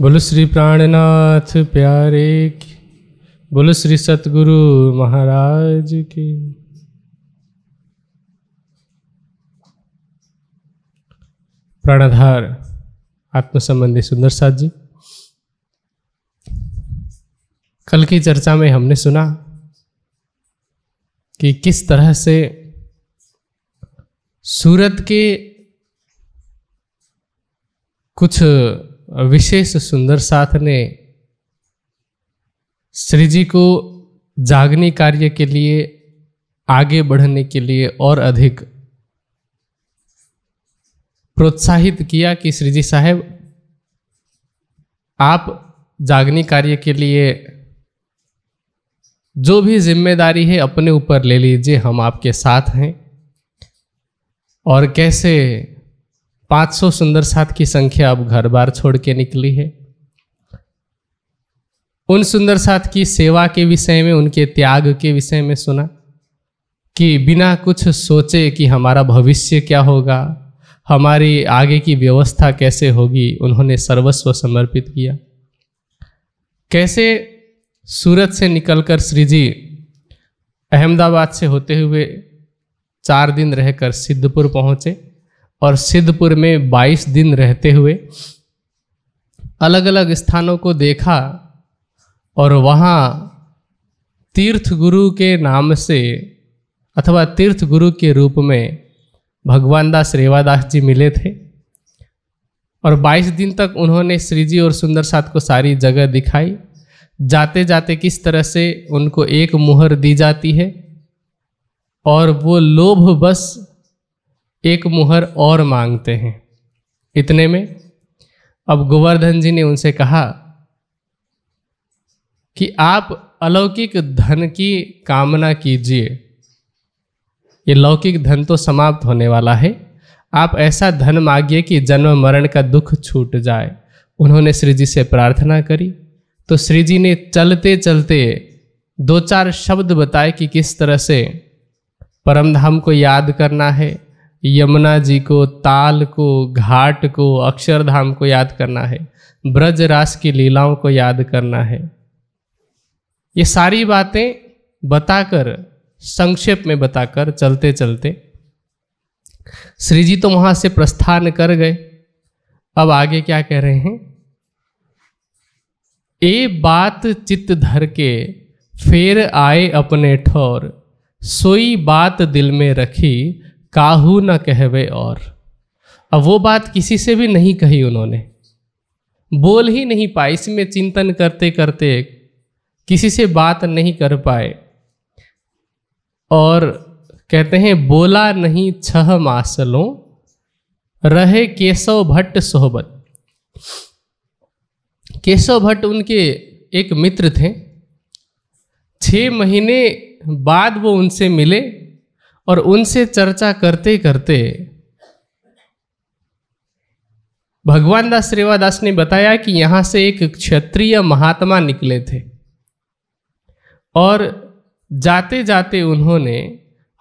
बोलो श्री प्राणनाथ प्यारे की बोलो श्री सतगुरु महाराज की प्राणाधार आत्मसंबंधी सुंदर साथ जी कल की चर्चा में हमने सुना कि किस तरह से सूरत के कुछ विशेष सुंदर साथ ने श्री जी को जागनी कार्य के लिए आगे बढ़ने के लिए और अधिक प्रोत्साहित किया कि श्री जी साहेब आप जागनी कार्य के लिए जो भी जिम्मेदारी है अपने ऊपर ले लीजिए हम आपके साथ हैं और कैसे 500 सुंदर साथ की संख्या अब घर बार छोड़ के निकली है उन सुंदर साथ की सेवा के विषय में उनके त्याग के विषय में सुना कि बिना कुछ सोचे कि हमारा भविष्य क्या होगा हमारी आगे की व्यवस्था कैसे होगी उन्होंने सर्वस्व समर्पित किया कैसे सूरत से निकलकर श्री जी अहमदाबाद से होते हुए चार दिन रहकर सिद्धपुर पहुँचे और सिद्धपुर में 22 दिन रहते हुए अलग अलग स्थानों को देखा और वहाँ तीर्थ गुरु के नाम से अथवा तीर्थ गुरु के रूप में भगवान दास रेवादास जी मिले थे और 22 दिन तक उन्होंने श्री जी और सुंदर साथ को सारी जगह दिखाई जाते जाते किस तरह से उनको एक मुहर दी जाती है और वो लोभ बस एक मुहर और मांगते हैं इतने में अब गोवर्धन जी ने उनसे कहा कि आप अलौकिक धन की कामना कीजिए ये लौकिक धन तो समाप्त होने वाला है आप ऐसा धन मांगिए कि जन्म मरण का दुख छूट जाए उन्होंने श्री जी से प्रार्थना करी तो श्री जी ने चलते चलते दो चार शब्द बताए कि किस तरह से परमधाम को याद करना है यमुना जी को ताल को घाट को अक्षरधाम को याद करना है ब्रज रास की लीलाओं को याद करना है ये सारी बातें बताकर संक्षेप में बताकर चलते चलते श्री जी तो वहां से प्रस्थान कर गए अब आगे क्या कह रहे हैं ए बात चित्त धर के फेर आए अपने ठोर सोई बात दिल में रखी काहू न कहवे और अब वो बात किसी से भी नहीं कही उन्होंने बोल ही नहीं पाए इसमें चिंतन करते करते किसी से बात नहीं कर पाए और कहते हैं बोला नहीं छह मासलों रहे केशव भट्ट सोहबत केशव भट्ट उनके एक मित्र थे छः महीने बाद वो उनसे मिले और उनसे चर्चा करते करते भगवान दास रेवादास ने बताया कि यहाँ से एक क्षत्रिय महात्मा निकले थे और जाते जाते उन्होंने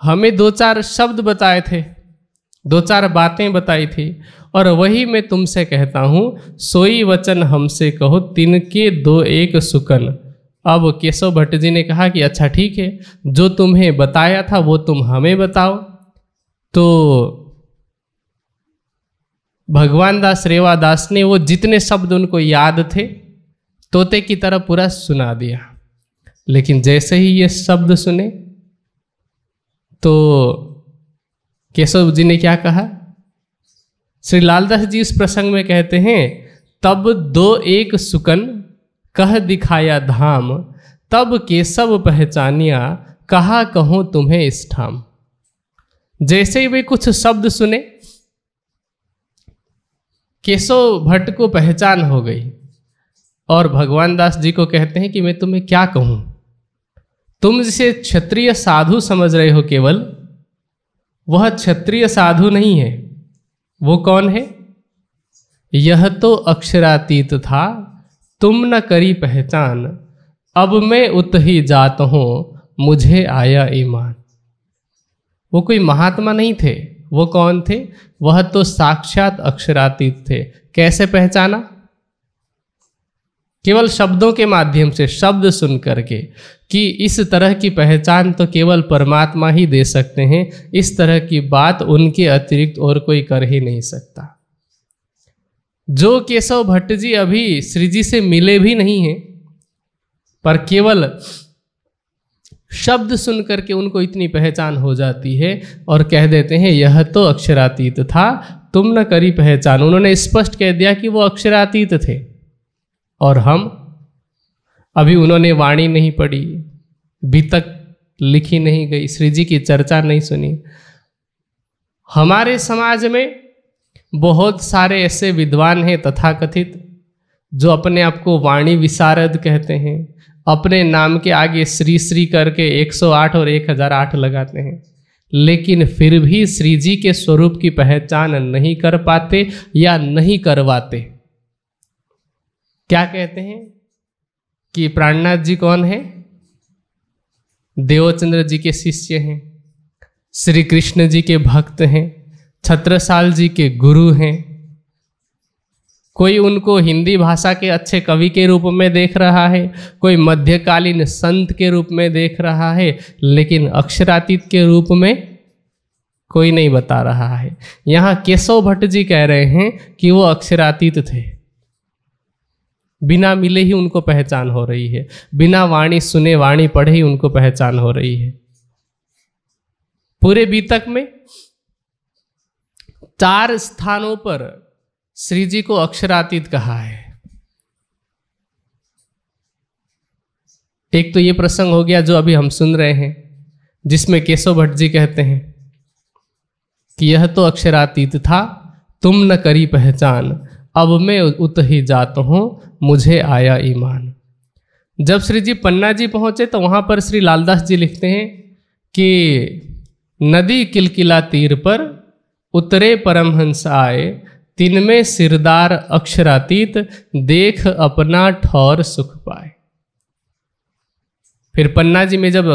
हमें दो चार शब्द बताए थे दो चार बातें बताई थी और वही मैं तुमसे कहता हूँ सोई वचन हमसे कहो तिनके दो एक सुकन अब केशव भट्ट जी ने कहा कि अच्छा ठीक है जो तुम्हें बताया था वो तुम हमें बताओ तो भगवान दास रेवा दास ने वो जितने शब्द उनको याद थे तोते की तरह पूरा सुना दिया लेकिन जैसे ही ये शब्द सुने तो केशव जी ने क्या कहा श्री लालदास जी इस प्रसंग में कहते हैं तब दो एक सुकन कह दिखाया धाम तब के सब पहचानिया कहा कहूँ तुम्हें इस ठाम जैसे ही वे कुछ शब्द सुने केशव भट्ट को पहचान हो गई और भगवान दास जी को कहते हैं कि मैं तुम्हें क्या कहूँ तुम जिसे क्षत्रिय साधु समझ रहे हो केवल वह क्षत्रिय साधु नहीं है वो कौन है यह तो अक्षरातीत था तुम न करी पहचान अब मैं उत ही जात हूँ मुझे आया ईमान वो कोई महात्मा नहीं थे वो कौन थे वह तो साक्षात अक्षरातीत थे कैसे पहचाना केवल शब्दों के माध्यम से शब्द सुन करके कि इस तरह की पहचान तो केवल परमात्मा ही दे सकते हैं इस तरह की बात उनके अतिरिक्त और कोई कर ही नहीं सकता जो केशव भट्ट जी अभी श्री जी से मिले भी नहीं हैं पर केवल शब्द सुन करके उनको इतनी पहचान हो जाती है और कह देते हैं यह तो अक्षरातीत था तुम न करी पहचान उन्होंने स्पष्ट कह दिया कि वो अक्षरातीत थे और हम अभी उन्होंने वाणी नहीं पढ़ी तक लिखी नहीं गई श्री जी की चर्चा नहीं सुनी हमारे समाज में बहुत सारे ऐसे विद्वान हैं तथाकथित जो अपने आप को वाणी विशारद कहते हैं अपने नाम के आगे श्री श्री करके 108 और 1008 लगाते हैं लेकिन फिर भी श्री जी के स्वरूप की पहचान नहीं कर पाते या नहीं करवाते क्या कहते हैं कि प्राणनाथ जी कौन है देवचंद्र जी के शिष्य हैं श्री कृष्ण जी के भक्त हैं छत्रसाल जी के गुरु हैं कोई उनको हिंदी भाषा के अच्छे कवि के रूप में देख रहा है कोई मध्यकालीन संत के रूप में देख रहा है लेकिन अक्षरातीत के रूप में कोई नहीं बता रहा है यहाँ केशव भट्ट जी कह रहे हैं कि वो अक्षरातीत थे बिना मिले ही उनको पहचान हो रही है बिना वाणी सुने वाणी पढ़े ही उनको पहचान हो रही है पूरे बीतक में चार स्थानों पर श्री जी को अक्षरातीत कहा है एक तो ये प्रसंग हो गया जो अभी हम सुन रहे हैं जिसमें केशव भट्ट जी कहते हैं कि यह तो अक्षरातीत था तुम न करी पहचान अब मैं उत ही जात हूँ मुझे आया ईमान जब श्री जी पन्ना जी पहुँचे तो वहाँ पर श्री लालदास जी लिखते हैं कि नदी किलकिला तीर पर उतरे परमहंस आए तिनमें सिरदार अक्षरातीत देख अपना ठौर सुख पाए फिर पन्ना जी में जब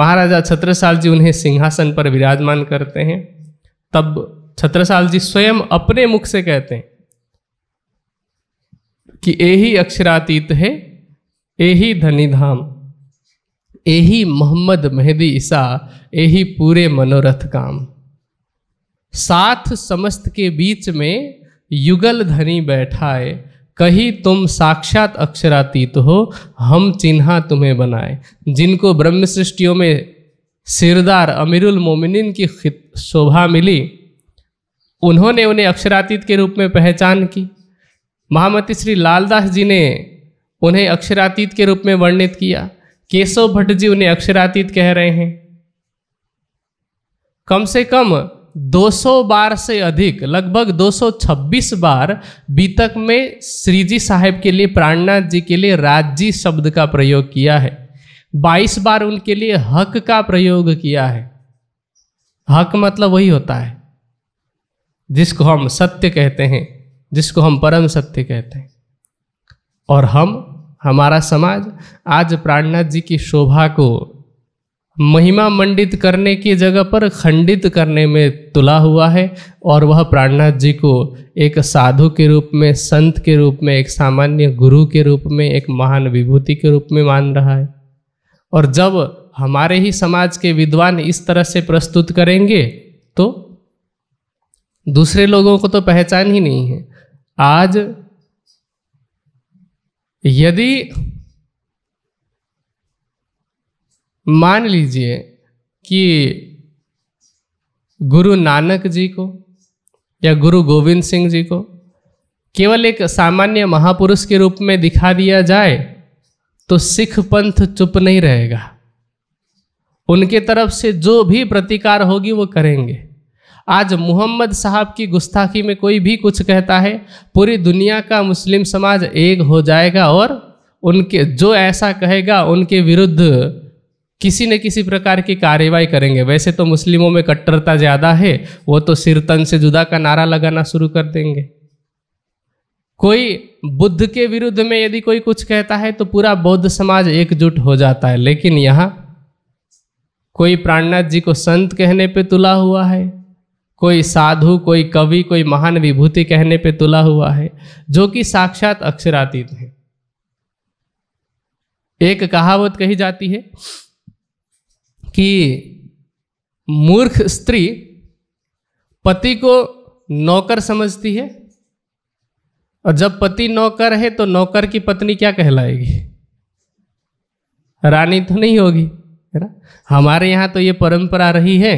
महाराजा छत्रसाल जी उन्हें सिंहासन पर विराजमान करते हैं तब छत्रसाल जी स्वयं अपने मुख से कहते हैं कि यही अक्षरातीत है यही धनी धाम यही मोहम्मद मेहदी ईसा यही पूरे मनोरथ काम साथ समस्त के बीच में युगल धनी बैठाए कही तुम साक्षात अक्षरातीत हो हम चिन्ह तुम्हें बनाए जिनको ब्रह्म सृष्टियों में सिरदार अमीरुल मोमिनिन की शोभा मिली उन्होंने उन्हें अक्षरातीत के रूप में पहचान की महामती श्री लालदास जी ने उन्हें अक्षरातीत के रूप में वर्णित किया केशव भट्ट जी उन्हें अक्षरातीत कह रहे हैं कम से कम 200 बार से अधिक लगभग 226 बार बीतक में श्रीजी साहेब के लिए प्राणनाथ जी के लिए राज्य शब्द का प्रयोग किया है 22 बार उनके लिए हक का प्रयोग किया है हक मतलब वही होता है जिसको हम सत्य कहते हैं जिसको हम परम सत्य कहते हैं और हम हमारा समाज आज प्राणनाथ जी की शोभा को महिमा मंडित करने की जगह पर खंडित करने में तुला हुआ है और वह प्राणनाथ जी को एक साधु के रूप में संत के रूप में एक सामान्य गुरु के रूप में एक महान विभूति के रूप में मान रहा है और जब हमारे ही समाज के विद्वान इस तरह से प्रस्तुत करेंगे तो दूसरे लोगों को तो पहचान ही नहीं है आज यदि मान लीजिए कि गुरु नानक जी को या गुरु गोविंद सिंह जी को केवल एक सामान्य महापुरुष के रूप में दिखा दिया जाए तो सिख पंथ चुप नहीं रहेगा उनके तरफ से जो भी प्रतिकार होगी वो करेंगे आज मोहम्मद साहब की गुस्ताखी में कोई भी कुछ कहता है पूरी दुनिया का मुस्लिम समाज एक हो जाएगा और उनके जो ऐसा कहेगा उनके विरुद्ध किसी न किसी प्रकार की कार्यवाही करेंगे वैसे तो मुस्लिमों में कट्टरता ज़्यादा है वो तो सिरतन से जुदा का नारा लगाना शुरू कर देंगे कोई बुद्ध के विरुद्ध में यदि कोई कुछ कहता है तो पूरा बौद्ध समाज एकजुट हो जाता है लेकिन यहाँ कोई प्राणनाथ जी को संत कहने पे तुला हुआ है कोई साधु कोई कवि कोई महान विभूति कहने पे तुला हुआ है जो कि साक्षात अक्षरातीत है एक कहावत कही जाती है कि मूर्ख स्त्री पति को नौकर समझती है और जब पति नौकर है तो नौकर की पत्नी क्या कहलाएगी रानी तो नहीं होगी है ना हमारे यहाँ तो ये परंपरा रही है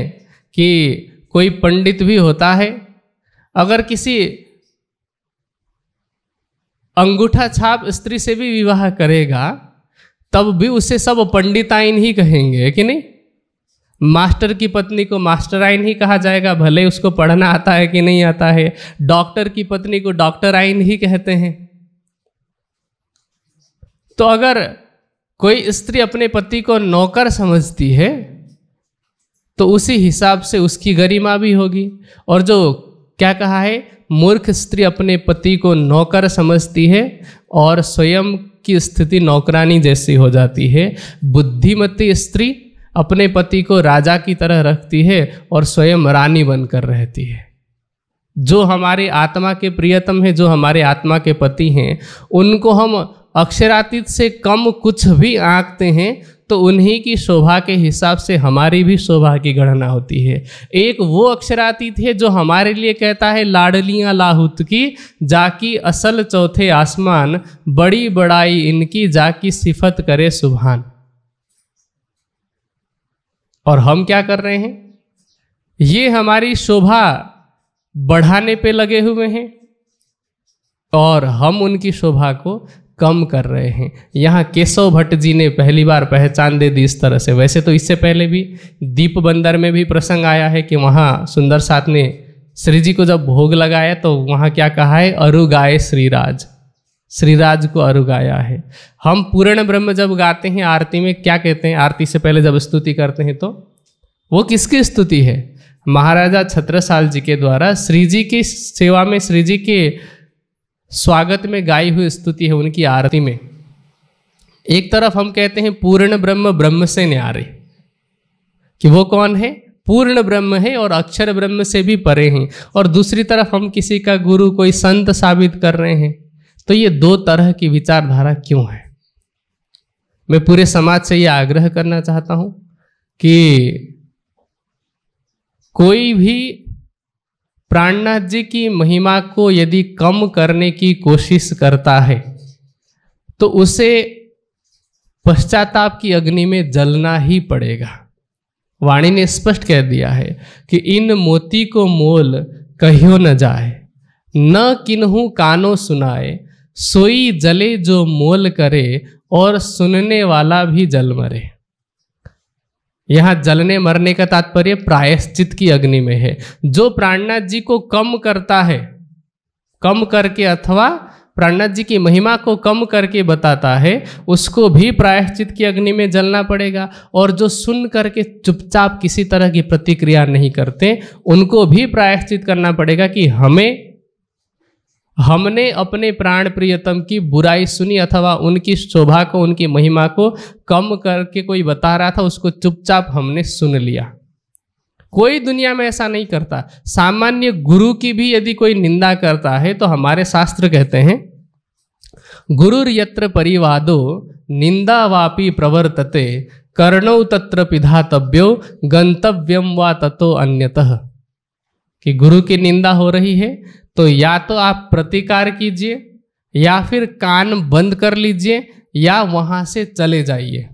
कि कोई पंडित भी होता है अगर किसी अंगूठा छाप स्त्री से भी विवाह करेगा तब भी उसे सब पंडिताइन ही कहेंगे कि नहीं मास्टर की पत्नी को मास्टराइन ही कहा जाएगा भले उसको पढ़ना आता है कि नहीं आता है डॉक्टर की पत्नी को डॉक्टराइन ही कहते हैं तो अगर कोई स्त्री अपने पति को नौकर समझती है तो उसी हिसाब से उसकी गरिमा भी होगी और जो क्या कहा है मूर्ख स्त्री अपने पति को नौकर समझती है और स्वयं की स्थिति नौकरानी जैसी हो जाती है बुद्धिमती स्त्री अपने पति को राजा की तरह रखती है और स्वयं रानी बनकर रहती है जो हमारे आत्मा के प्रियतम हैं जो हमारे आत्मा के पति हैं उनको हम अक्षरातीत से कम कुछ भी आंकते हैं तो उन्हीं की शोभा के हिसाब से हमारी भी शोभा की गणना होती है एक वो अक्षरातीत है जो हमारे लिए कहता है लाडलियाँ लाहुत की जाकी असल चौथे आसमान बड़ी बड़ाई इनकी जाकी सिफत करे सुबहान और हम क्या कर रहे हैं ये हमारी शोभा बढ़ाने पे लगे हुए हैं और हम उनकी शोभा को कम कर रहे हैं यहाँ केशव भट्ट जी ने पहली बार पहचान दे दी इस तरह से वैसे तो इससे पहले भी दीप बंदर में भी प्रसंग आया है कि वहाँ सुंदर साथ ने श्री जी को जब भोग लगाया तो वहाँ क्या कहा है अरुगाए श्रीराज श्रीराज को अरु गाया है हम पूर्ण ब्रह्म जब गाते हैं आरती में क्या कहते हैं आरती से पहले जब स्तुति करते हैं तो वो किसकी स्तुति है महाराजा छत्रसाल जी के द्वारा श्री जी की सेवा में श्री जी के स्वागत में गाई हुई स्तुति है उनकी आरती में एक तरफ हम कहते हैं पूर्ण ब्रह्म ब्रह्म से न्यारे कि वो कौन है पूर्ण ब्रह्म है और अक्षर ब्रह्म से भी परे हैं और दूसरी तरफ हम किसी का गुरु कोई संत साबित कर रहे हैं तो ये दो तरह की विचारधारा क्यों है मैं पूरे समाज से ये आग्रह करना चाहता हूं कि कोई भी प्राणनाथ जी की महिमा को यदि कम करने की कोशिश करता है तो उसे पश्चाताप की अग्नि में जलना ही पड़ेगा वाणी ने स्पष्ट कह दिया है कि इन मोती को मोल कहियो न जाए न किन्हू कानों सुनाए सोई जले जो मोल करे और सुनने वाला भी जल मरे यहां जलने मरने का तात्पर्य प्रायश्चित की अग्नि में है जो प्राणनाथ जी को कम करता है कम करके अथवा प्राणनाथ जी की महिमा को कम करके बताता है उसको भी प्रायश्चित की अग्नि में जलना पड़ेगा और जो सुन करके चुपचाप किसी तरह की प्रतिक्रिया नहीं करते उनको भी प्रायश्चित करना पड़ेगा कि हमें हमने अपने प्राण प्रियतम की बुराई सुनी अथवा उनकी शोभा को उनकी महिमा को कम करके कोई बता रहा था उसको चुपचाप हमने सुन लिया कोई दुनिया में ऐसा नहीं करता सामान्य गुरु की भी यदि कोई निंदा करता है तो हमारे शास्त्र कहते हैं गुरु यत्र परिवादो निंदा वापी प्रवर्तते कर्णौ तत्र पिधातव्यो गंतव्यम वा ततो अन्यतः कि गुरु की निंदा हो रही है तो या तो आप प्रतिकार कीजिए या फिर कान बंद कर लीजिए या वहां से चले जाइए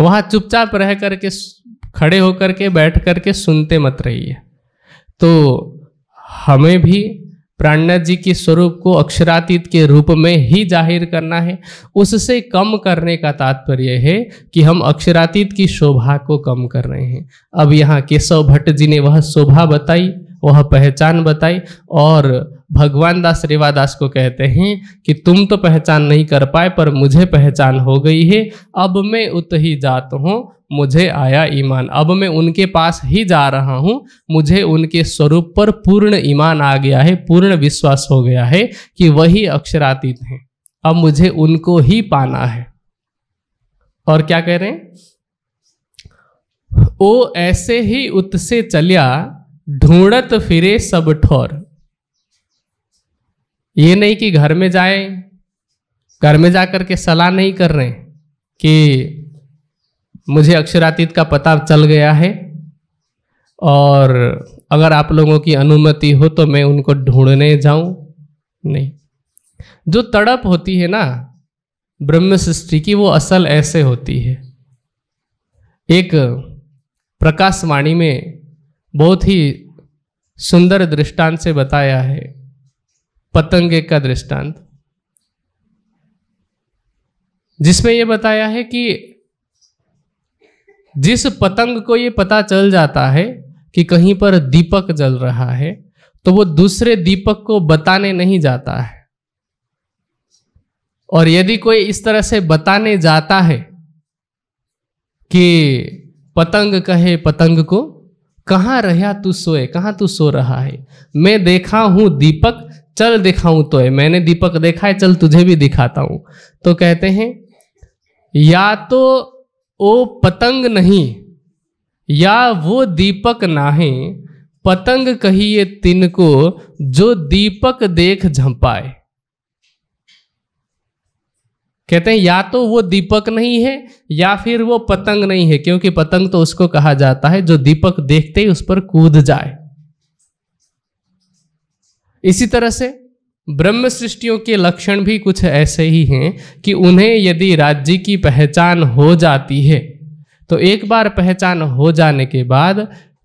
वहां चुपचाप रह करके खड़े होकर के बैठ करके सुनते मत रहिए तो हमें भी प्राणनाथ जी के स्वरूप को अक्षरातीत के रूप में ही जाहिर करना है उससे कम करने का तात्पर्य है कि हम अक्षरातीत की शोभा को कम कर रहे हैं अब यहाँ केशव भट्ट जी ने वह शोभा बताई वह पहचान बताई और भगवान दास रेवादास को कहते हैं कि तुम तो पहचान नहीं कर पाए पर मुझे पहचान हो गई है अब मैं उत ही जात हूँ मुझे आया ईमान अब मैं उनके पास ही जा रहा हूँ मुझे उनके स्वरूप पर पूर्ण ईमान आ गया है पूर्ण विश्वास हो गया है कि वही अक्षरातीत हैं अब मुझे उनको ही पाना है और क्या कह रहे हैं ओ ऐसे ही उत से चलिया ढूंढत फिरे सब ठोर ये नहीं कि घर में जाए घर में जा कर के सलाह नहीं कर रहे कि मुझे अक्षरातीत का पता चल गया है और अगर आप लोगों की अनुमति हो तो मैं उनको ढूंढने जाऊं नहीं जो तड़प होती है ना ब्रह्म सृष्टि की वो असल ऐसे होती है एक प्रकाशवाणी में बहुत ही सुंदर दृष्टांत से बताया है पतंगे का दृष्टांत जिसमें यह बताया है कि जिस पतंग को यह पता चल जाता है कि कहीं पर दीपक जल रहा है तो वो दूसरे दीपक को बताने नहीं जाता है और यदि कोई इस तरह से बताने जाता है कि पतंग कहे पतंग को कहाँ रहा तू सोए कहाँ तू सो रहा है मैं देखा हूँ दीपक चल दिखाऊं तो है मैंने दीपक देखा है चल तुझे भी दिखाता हूं तो कहते हैं या तो वो पतंग नहीं या वो दीपक नाहे पतंग कहिए तिनको जो दीपक देख झंपाए कहते हैं या तो वो दीपक नहीं है या फिर वो पतंग नहीं है क्योंकि पतंग तो उसको कहा जाता है जो दीपक देखते ही उस पर कूद जाए इसी तरह से ब्रह्म सृष्टियों के लक्षण भी कुछ ऐसे ही हैं कि उन्हें यदि राज्य की पहचान हो जाती है तो एक बार पहचान हो जाने के बाद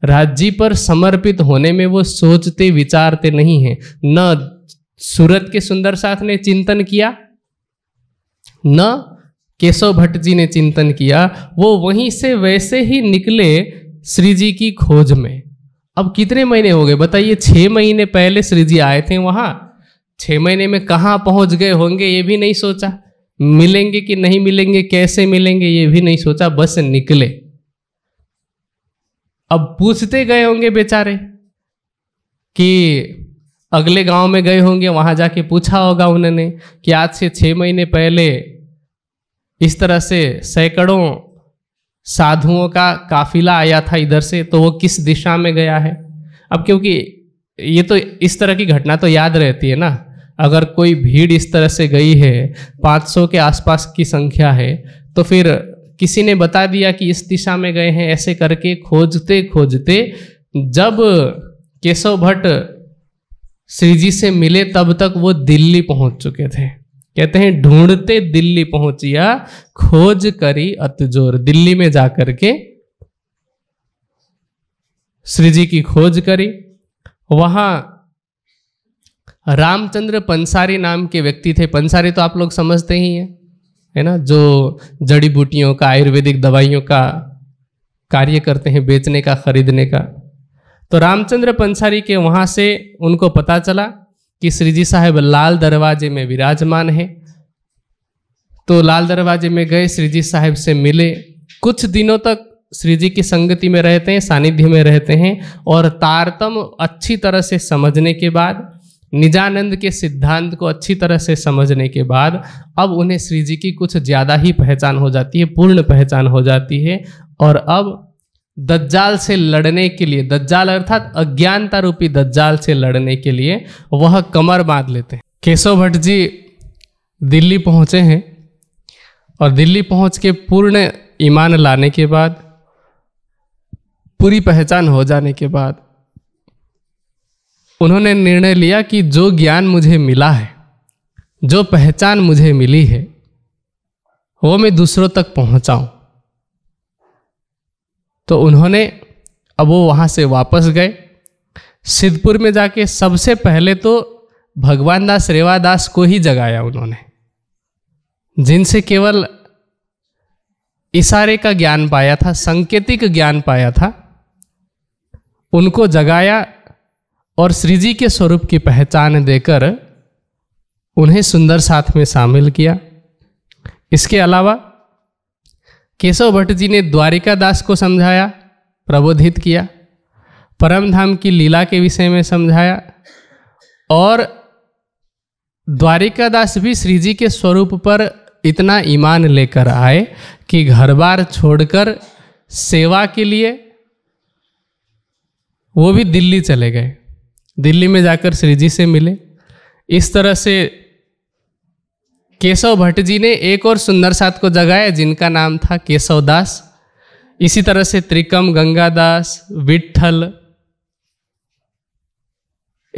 राज्य पर समर्पित होने में वो सोचते विचारते नहीं हैं न सूरत के सुंदर साथ ने चिंतन किया न केशव भट्ट जी ने चिंतन किया वो वहीं से वैसे ही निकले श्री जी की खोज में अब कितने महीने हो गए बताइए छः महीने पहले श्री जी आए थे वहाँ छः महीने में कहाँ पहुँच गए होंगे ये भी नहीं सोचा मिलेंगे कि नहीं मिलेंगे कैसे मिलेंगे ये भी नहीं सोचा बस निकले अब पूछते गए होंगे बेचारे कि अगले गांव में गए होंगे वहां जाके पूछा होगा उन्होंने कि आज से छः महीने पहले इस तरह से सैकड़ों साधुओं का काफिला आया था इधर से तो वो किस दिशा में गया है अब क्योंकि ये तो इस तरह की घटना तो याद रहती है ना अगर कोई भीड़ इस तरह से गई है 500 के आसपास की संख्या है तो फिर किसी ने बता दिया कि इस दिशा में गए हैं ऐसे करके खोजते खोजते जब केशव भट्ट श्रीजी से मिले तब तक वो दिल्ली पहुंच चुके थे कहते हैं ढूंढते दिल्ली पहुंचिया खोज करी अतजोर दिल्ली में जाकर के श्री जी की खोज करी वहां रामचंद्र पंसारी नाम के व्यक्ति थे पंसारी तो आप लोग समझते ही हैं है ना जो जड़ी बूटियों का आयुर्वेदिक दवाइयों का कार्य करते हैं बेचने का खरीदने का तो रामचंद्र पंसारी के वहां से उनको पता चला कि श्री जी साहेब लाल दरवाजे में विराजमान है तो लाल दरवाजे में गए श्री जी साहेब से मिले कुछ दिनों तक श्री जी की संगति में रहते हैं सानिध्य में रहते हैं और तारतम अच्छी तरह से समझने के बाद निजानंद के सिद्धांत को अच्छी तरह से समझने के बाद अब उन्हें श्री जी की कुछ ज़्यादा ही पहचान हो जाती है पूर्ण पहचान हो जाती है और अब दज्जाल से लड़ने के लिए दज्जाल अर्थात अज्ञानता रूपी दज्जाल से लड़ने के लिए वह कमर बांध लेते हैं केशव भट्ट जी दिल्ली पहुँचे हैं और दिल्ली पहुँच के पूर्ण ईमान लाने के बाद पूरी पहचान हो जाने के बाद उन्होंने निर्णय लिया कि जो ज्ञान मुझे मिला है जो पहचान मुझे मिली है वो मैं दूसरों तक पहुँचाऊँ तो उन्होंने अब वो वहाँ से वापस गए सिद्धपुर में जाके सबसे पहले तो भगवान दास रेवादास को ही जगाया उन्होंने जिनसे केवल इशारे का ज्ञान पाया था संकेतिक ज्ञान पाया था उनको जगाया और श्रीजी के स्वरूप की पहचान देकर उन्हें सुंदर साथ में शामिल किया इसके अलावा केशव भट्ट जी ने द्वारिका दास को समझाया प्रबोधित किया परम धाम की लीला के विषय में समझाया और द्वारिका दास भी श्री जी के स्वरूप पर इतना ईमान लेकर आए कि घर बार छोड़कर सेवा के लिए वो भी दिल्ली चले गए दिल्ली में जाकर श्री जी से मिले इस तरह से केशव भट्ट जी ने एक और सुंदर साथ को जगाया जिनका नाम था केशव दास इसी तरह से त्रिकम गंगादास विठल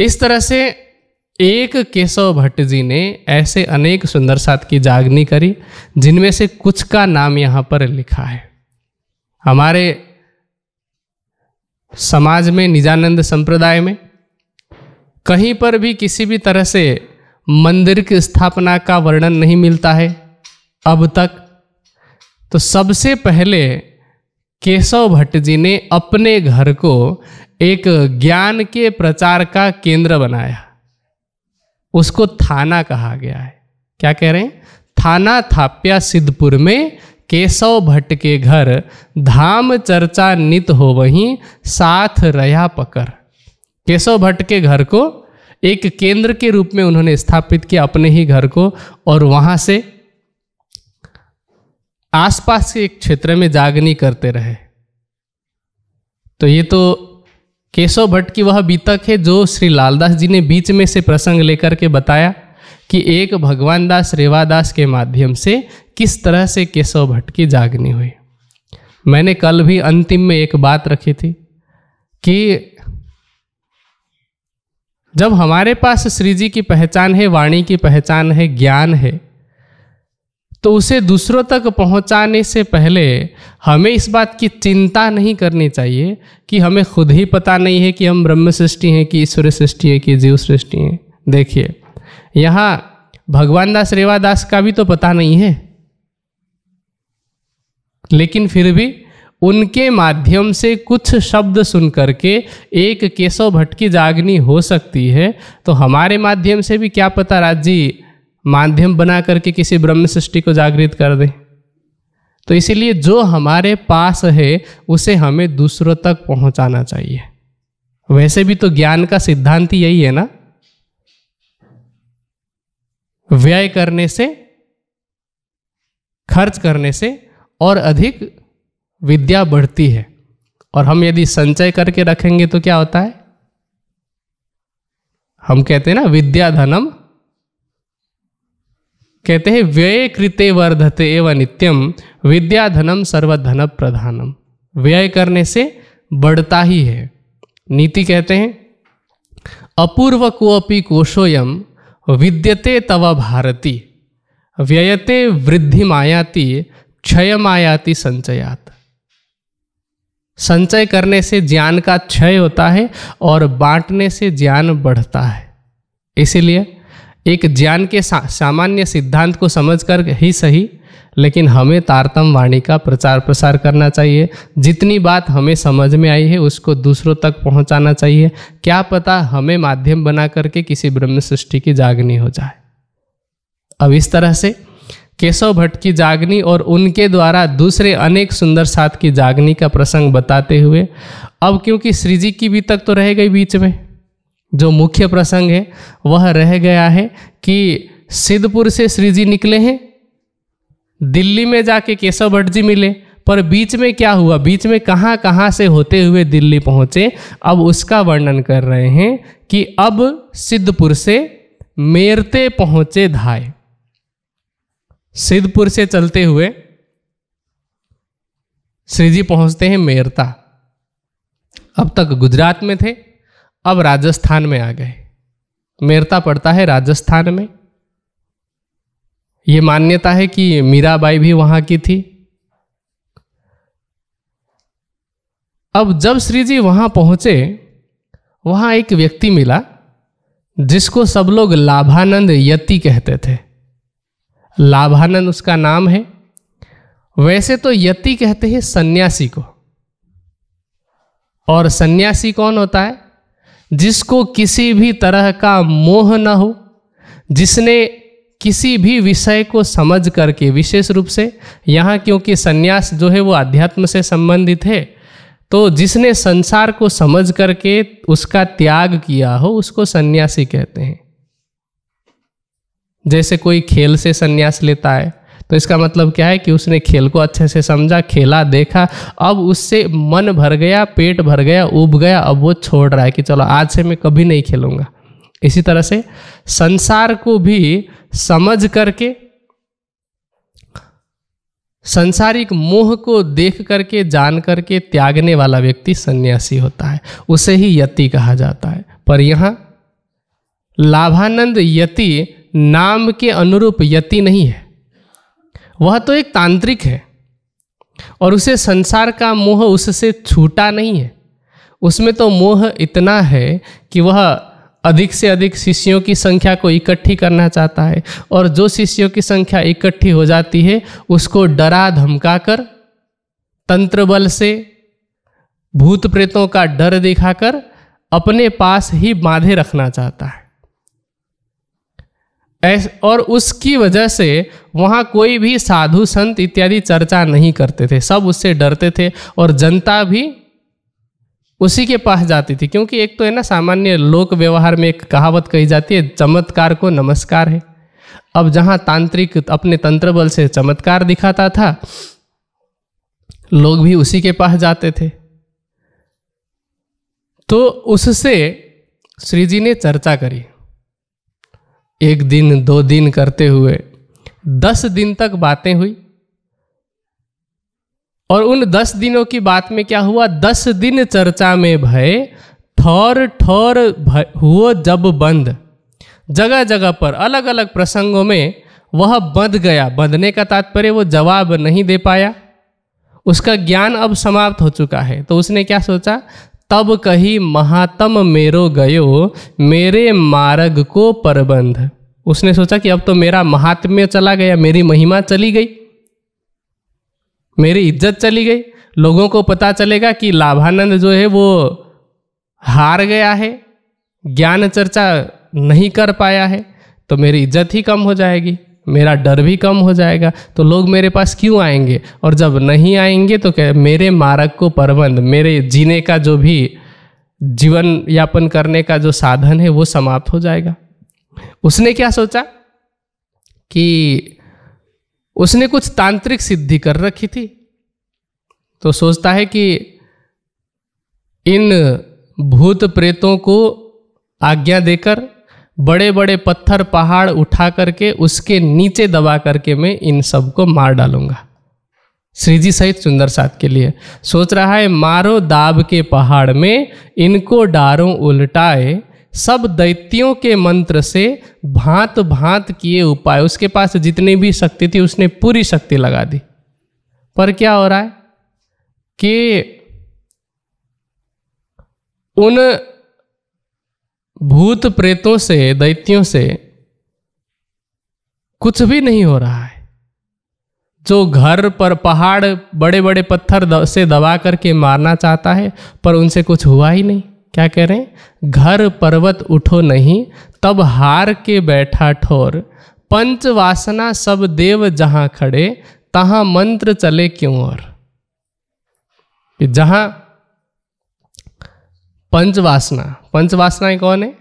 इस तरह से एक केशव भट्ट जी ने ऐसे अनेक सुंदर साथ की जागनी करी जिनमें से कुछ का नाम यहाँ पर लिखा है हमारे समाज में निजानंद संप्रदाय में कहीं पर भी किसी भी तरह से मंदिर की स्थापना का वर्णन नहीं मिलता है अब तक तो सबसे पहले केशव भट्ट जी ने अपने घर को एक ज्ञान के प्रचार का केंद्र बनाया उसको थाना कहा गया है क्या कह रहे हैं थाना थाप्या सिद्धपुर में केशव भट्ट के घर धाम चर्चा नित हो वहीं साथ रया पकड़ केशव भट्ट के घर को एक केंद्र के रूप में उन्होंने स्थापित किया अपने ही घर को और वहां से आसपास के एक क्षेत्र में जागनी करते रहे तो ये तो केशव भट्ट की वह बीतक है जो श्री लालदास जी ने बीच में से प्रसंग लेकर के बताया कि एक भगवान दास रेवादास के माध्यम से किस तरह से केशव भट्ट की जागनी हुई मैंने कल भी अंतिम में एक बात रखी थी कि जब हमारे पास श्री जी की पहचान है वाणी की पहचान है ज्ञान है तो उसे दूसरों तक पहुंचाने से पहले हमें इस बात की चिंता नहीं करनी चाहिए कि हमें खुद ही पता नहीं है कि हम ब्रह्म सृष्टि हैं कि ईश्वर सृष्टि है कि जीव सृष्टि हैं देखिए यहाँ भगवान दास रेवादास का भी तो पता नहीं है लेकिन फिर भी उनके माध्यम से कुछ शब्द सुन करके एक केशव भट्ट की जागनी हो सकती है तो हमारे माध्यम से भी क्या पता राज जी माध्यम बना करके किसी ब्रह्म सृष्टि को जागृत कर दे तो इसीलिए जो हमारे पास है उसे हमें दूसरों तक पहुंचाना चाहिए वैसे भी तो ज्ञान का सिद्धांत यही है ना व्यय करने से खर्च करने से और अधिक विद्या बढ़ती है और हम यदि संचय करके रखेंगे तो क्या होता है हम कहते हैं ना विद्या धनम कहते हैं व्यय कृते वर्धते एवं नित्यम विद्या धनम सर्वधन प्रधानम व्यय करने से बढ़ता ही है नीति कहते हैं अपूर्व कोपि कोशोयम विद्यते तव भारती व्ययते वृद्धि मायाति क्षय मायाति संचयात संचय करने से ज्ञान का क्षय होता है और बांटने से ज्ञान बढ़ता है इसीलिए एक ज्ञान के सामान्य सिद्धांत को समझकर ही सही लेकिन हमें तारतम वाणी का प्रचार प्रसार करना चाहिए जितनी बात हमें समझ में आई है उसको दूसरों तक पहुंचाना चाहिए क्या पता हमें माध्यम बना करके किसी ब्रह्म सृष्टि की जागनी हो जाए अब इस तरह से केशव भट्ट की जागनी और उनके द्वारा दूसरे अनेक सुंदर साथ की जागनी का प्रसंग बताते हुए अब क्योंकि श्रीजी की भी तक तो रह गई बीच में जो मुख्य प्रसंग है वह रह गया है कि सिद्धपुर से श्रीजी निकले हैं दिल्ली में जाके केशव भट्ट जी मिले पर बीच में क्या हुआ बीच में कहाँ कहाँ से होते हुए दिल्ली पहुँचे अब उसका वर्णन कर रहे हैं कि अब सिद्धपुर से मेरते पहुँचे धाय सिद्धपुर से चलते हुए श्री जी पहुंचते हैं मेरता अब तक गुजरात में थे अब राजस्थान में आ गए मेरता पड़ता है राजस्थान में ये मान्यता है कि मीराबाई भी वहां की थी अब जब श्री जी वहां पहुंचे वहां एक व्यक्ति मिला जिसको सब लोग लाभानंद यति कहते थे लाभानंद उसका नाम है वैसे तो यति कहते हैं सन्यासी को और सन्यासी कौन होता है जिसको किसी भी तरह का मोह न हो जिसने किसी भी विषय को समझ करके विशेष रूप से यहाँ क्योंकि सन्यास जो है वो अध्यात्म से संबंधित है तो जिसने संसार को समझ करके उसका त्याग किया हो उसको सन्यासी कहते हैं जैसे कोई खेल से संन्यास लेता है तो इसका मतलब क्या है कि उसने खेल को अच्छे से समझा खेला देखा अब उससे मन भर गया पेट भर गया उब गया अब वो छोड़ रहा है कि चलो आज से मैं कभी नहीं खेलूँगा इसी तरह से संसार को भी समझ करके संसारिक मोह को देख करके जान करके त्यागने वाला व्यक्ति सन्यासी होता है उसे ही यति कहा जाता है पर यहाँ लाभानंद यति नाम के अनुरूप यति नहीं है वह तो एक तांत्रिक है और उसे संसार का मोह उससे छूटा नहीं है उसमें तो मोह इतना है कि वह अधिक से अधिक शिष्यों की संख्या को इकट्ठी करना चाहता है और जो शिष्यों की संख्या इकट्ठी हो जाती है उसको डरा धमका कर तंत्र बल से भूत प्रेतों का डर दिखाकर अपने पास ही बांधे रखना चाहता है और उसकी वजह से वहाँ कोई भी साधु संत इत्यादि चर्चा नहीं करते थे सब उससे डरते थे और जनता भी उसी के पास जाती थी क्योंकि एक तो है ना सामान्य लोक व्यवहार में एक कहावत कही जाती है चमत्कार को नमस्कार है अब जहाँ तांत्रिक अपने तंत्र बल से चमत्कार दिखाता था लोग भी उसी के पास जाते थे तो उससे श्री जी ने चर्चा करी एक दिन दो दिन करते हुए दस दिन तक बातें हुई और उन दस दिनों की बात में क्या हुआ दस दिन चर्चा में भय ठौर ठौर हुए जब बंद जगह जगह पर अलग अलग प्रसंगों में वह बंध गया बंधने का तात्पर्य वो जवाब नहीं दे पाया उसका ज्ञान अब समाप्त हो चुका है तो उसने क्या सोचा तब कही महातम मेरो गयो मेरे मार्ग को प्रबंध उसने सोचा कि अब तो मेरा महात्म्य चला गया मेरी महिमा चली गई मेरी इज्जत चली गई लोगों को पता चलेगा कि लाभानंद जो है वो हार गया है ज्ञान चर्चा नहीं कर पाया है तो मेरी इज्जत ही कम हो जाएगी मेरा डर भी कम हो जाएगा तो लोग मेरे पास क्यों आएंगे और जब नहीं आएंगे तो क्या मेरे मार्ग को प्रबंध मेरे जीने का जो भी जीवन यापन करने का जो साधन है वो समाप्त हो जाएगा उसने क्या सोचा कि उसने कुछ तांत्रिक सिद्धि कर रखी थी तो सोचता है कि इन भूत प्रेतों को आज्ञा देकर बड़े बड़े पत्थर पहाड़ उठा करके उसके नीचे दबा करके मैं इन सबको मार डालूंगा श्रीजी सहित सुंदर साथ के लिए सोच रहा है मारो दाब के पहाड़ में इनको डारों उलटाए सब दैत्यों के मंत्र से भांत भांत किए उपाय उसके पास जितनी भी शक्ति थी उसने पूरी शक्ति लगा दी पर क्या हो रहा है कि उन भूत प्रेतों से दैत्यों से कुछ भी नहीं हो रहा है जो घर पर पहाड़ बड़े बड़े पत्थर से दबा करके मारना चाहता है पर उनसे कुछ हुआ ही नहीं क्या कह रहे हैं घर पर्वत उठो नहीं तब हार के बैठा ठोर पंच वासना सब देव जहाँ खड़े तहाँ मंत्र चले क्यों और जहाँ पंचवासना पंचवासनाएं कौन है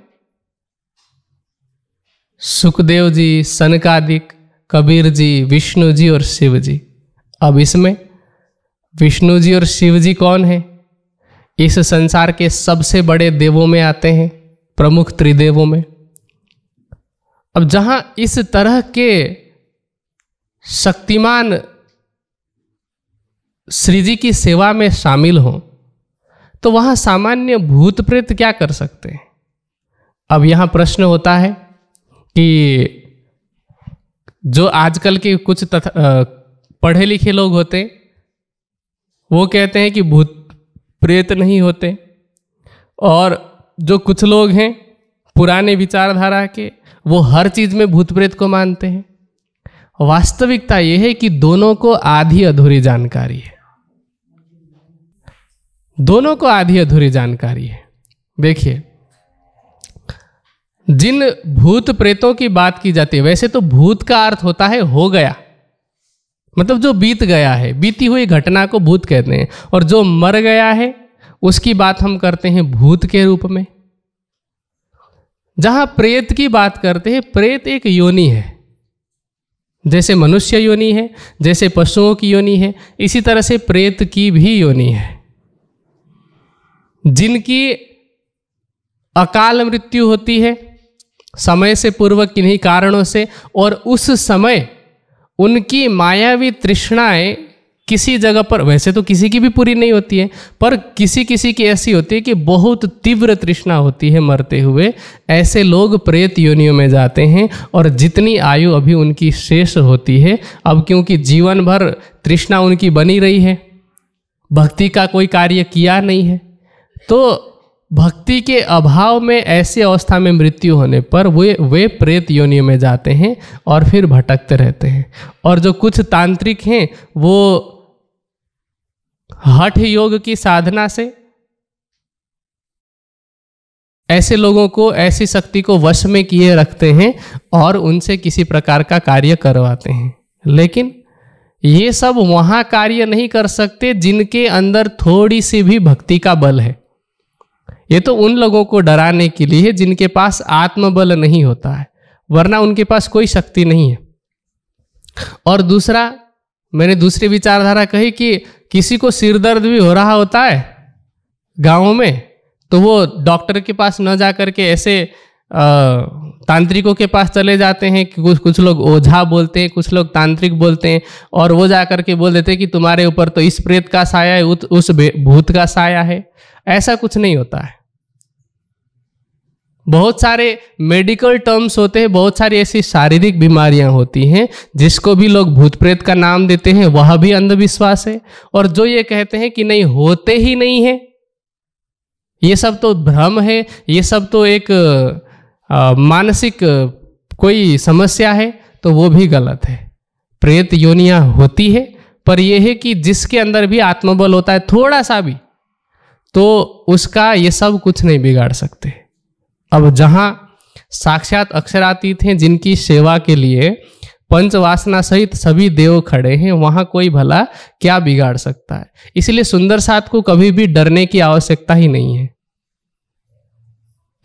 सुखदेव जी सनकादिक कबीर जी विष्णु जी और शिव जी अब इसमें विष्णु जी और शिव जी कौन है इस संसार के सबसे बड़े देवों में आते हैं प्रमुख त्रिदेवों में अब जहां इस तरह के शक्तिमान श्री जी की सेवा में शामिल हों तो वहाँ सामान्य भूत प्रेत क्या कर सकते हैं अब यहाँ प्रश्न होता है कि जो आजकल के कुछ तथा पढ़े लिखे लोग होते वो कहते हैं कि भूत प्रेत नहीं होते और जो कुछ लोग हैं पुराने विचारधारा के वो हर चीज़ में भूत प्रेत को मानते हैं वास्तविकता यह है कि दोनों को आधी अधूरी जानकारी है दोनों को आधी अधूरी जानकारी है देखिए जिन भूत प्रेतों की बात की जाती है वैसे तो भूत का अर्थ होता है हो गया मतलब जो बीत गया है बीती हुई घटना को भूत कहते हैं और जो मर गया है उसकी बात हम करते हैं भूत के रूप में जहां प्रेत की बात करते हैं प्रेत एक योनि है जैसे मनुष्य योनि है जैसे पशुओं की योनि है इसी तरह से प्रेत की भी योनि है जिनकी अकाल मृत्यु होती है समय से पूर्व किन्हीं कारणों से और उस समय उनकी मायावी तृष्णाएं किसी जगह पर वैसे तो किसी की भी पूरी नहीं होती है पर किसी किसी की ऐसी होती है कि बहुत तीव्र तृष्णा होती है मरते हुए ऐसे लोग प्रेत योनियों में जाते हैं और जितनी आयु अभी उनकी शेष होती है अब क्योंकि जीवन भर तृष्णा उनकी बनी रही है भक्ति का कोई कार्य किया नहीं है तो भक्ति के अभाव में ऐसी अवस्था में मृत्यु होने पर वे वे प्रेत योनियों में जाते हैं और फिर भटकते रहते हैं और जो कुछ तांत्रिक हैं वो हठ योग की साधना से ऐसे लोगों को ऐसी शक्ति को वश में किए रखते हैं और उनसे किसी प्रकार का कार्य करवाते हैं लेकिन ये सब वहाँ कार्य नहीं कर सकते जिनके अंदर थोड़ी सी भी भक्ति का बल है ये तो उन लोगों को डराने के लिए है जिनके पास आत्मबल नहीं होता है वरना उनके पास कोई शक्ति नहीं है और दूसरा मैंने दूसरी विचारधारा कही कि किसी को सिर दर्द भी हो रहा होता है गाँव में तो वो डॉक्टर के पास न जा कर के ऐसे तांत्रिकों के पास चले जाते हैं कि कुछ कुछ लोग ओझा बोलते हैं कुछ लोग तांत्रिक बोलते हैं और वो जा कर के बोल देते हैं कि तुम्हारे ऊपर तो इस प्रेत का साया है उस भूत का साया है ऐसा कुछ नहीं होता है बहुत सारे मेडिकल टर्म्स होते हैं बहुत सारी ऐसी शारीरिक बीमारियां होती हैं जिसको भी लोग भूत प्रेत का नाम देते हैं वह भी अंधविश्वास है और जो ये कहते हैं कि नहीं होते ही नहीं है ये सब तो भ्रम है ये सब तो एक मानसिक कोई समस्या है तो वो भी गलत है प्रेत योनिया होती है पर यह है कि जिसके अंदर भी आत्मबल होता है थोड़ा सा भी तो उसका ये सब कुछ नहीं बिगाड़ सकते अब जहाँ साक्षात अक्षरातीत हैं जिनकी सेवा के लिए पंचवासना सहित सभी देव खड़े हैं वहाँ कोई भला क्या बिगाड़ सकता है इसलिए सुंदर साथ को कभी भी डरने की आवश्यकता ही नहीं है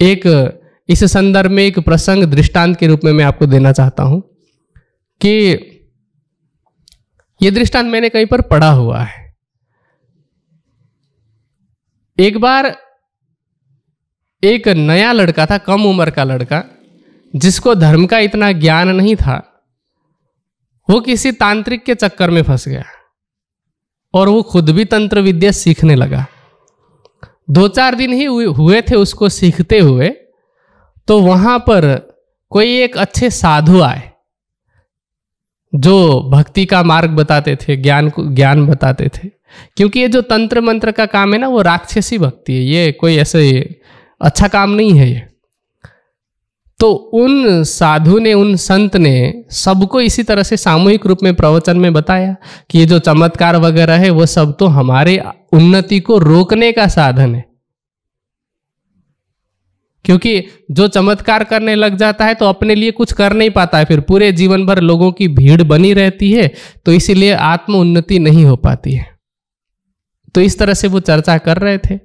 एक इस संदर्भ में एक प्रसंग दृष्टांत के रूप में मैं आपको देना चाहता हूं कि यह दृष्टांत मैंने कहीं पर पढ़ा हुआ है एक बार एक नया लड़का था कम उम्र का लड़का जिसको धर्म का इतना ज्ञान नहीं था वो किसी तांत्रिक के चक्कर में फंस गया और वो खुद भी तंत्र विद्या सीखने लगा दो चार दिन ही हुए थे उसको सीखते हुए तो वहाँ पर कोई एक अच्छे साधु आए जो भक्ति का मार्ग बताते थे ज्ञान को ज्ञान बताते थे क्योंकि ये जो तंत्र मंत्र का काम है ना वो राक्षसी भक्ति है ये कोई ऐसे अच्छा काम नहीं है ये तो उन साधु ने उन संत ने सबको इसी तरह से सामूहिक रूप में प्रवचन में बताया कि ये जो चमत्कार वगैरह है वो सब तो हमारे उन्नति को रोकने का साधन है क्योंकि जो चमत्कार करने लग जाता है तो अपने लिए कुछ कर नहीं पाता है फिर पूरे जीवन भर लोगों की भीड़ बनी रहती है तो इसीलिए आत्म उन्नति नहीं हो पाती है तो इस तरह से वो चर्चा कर रहे थे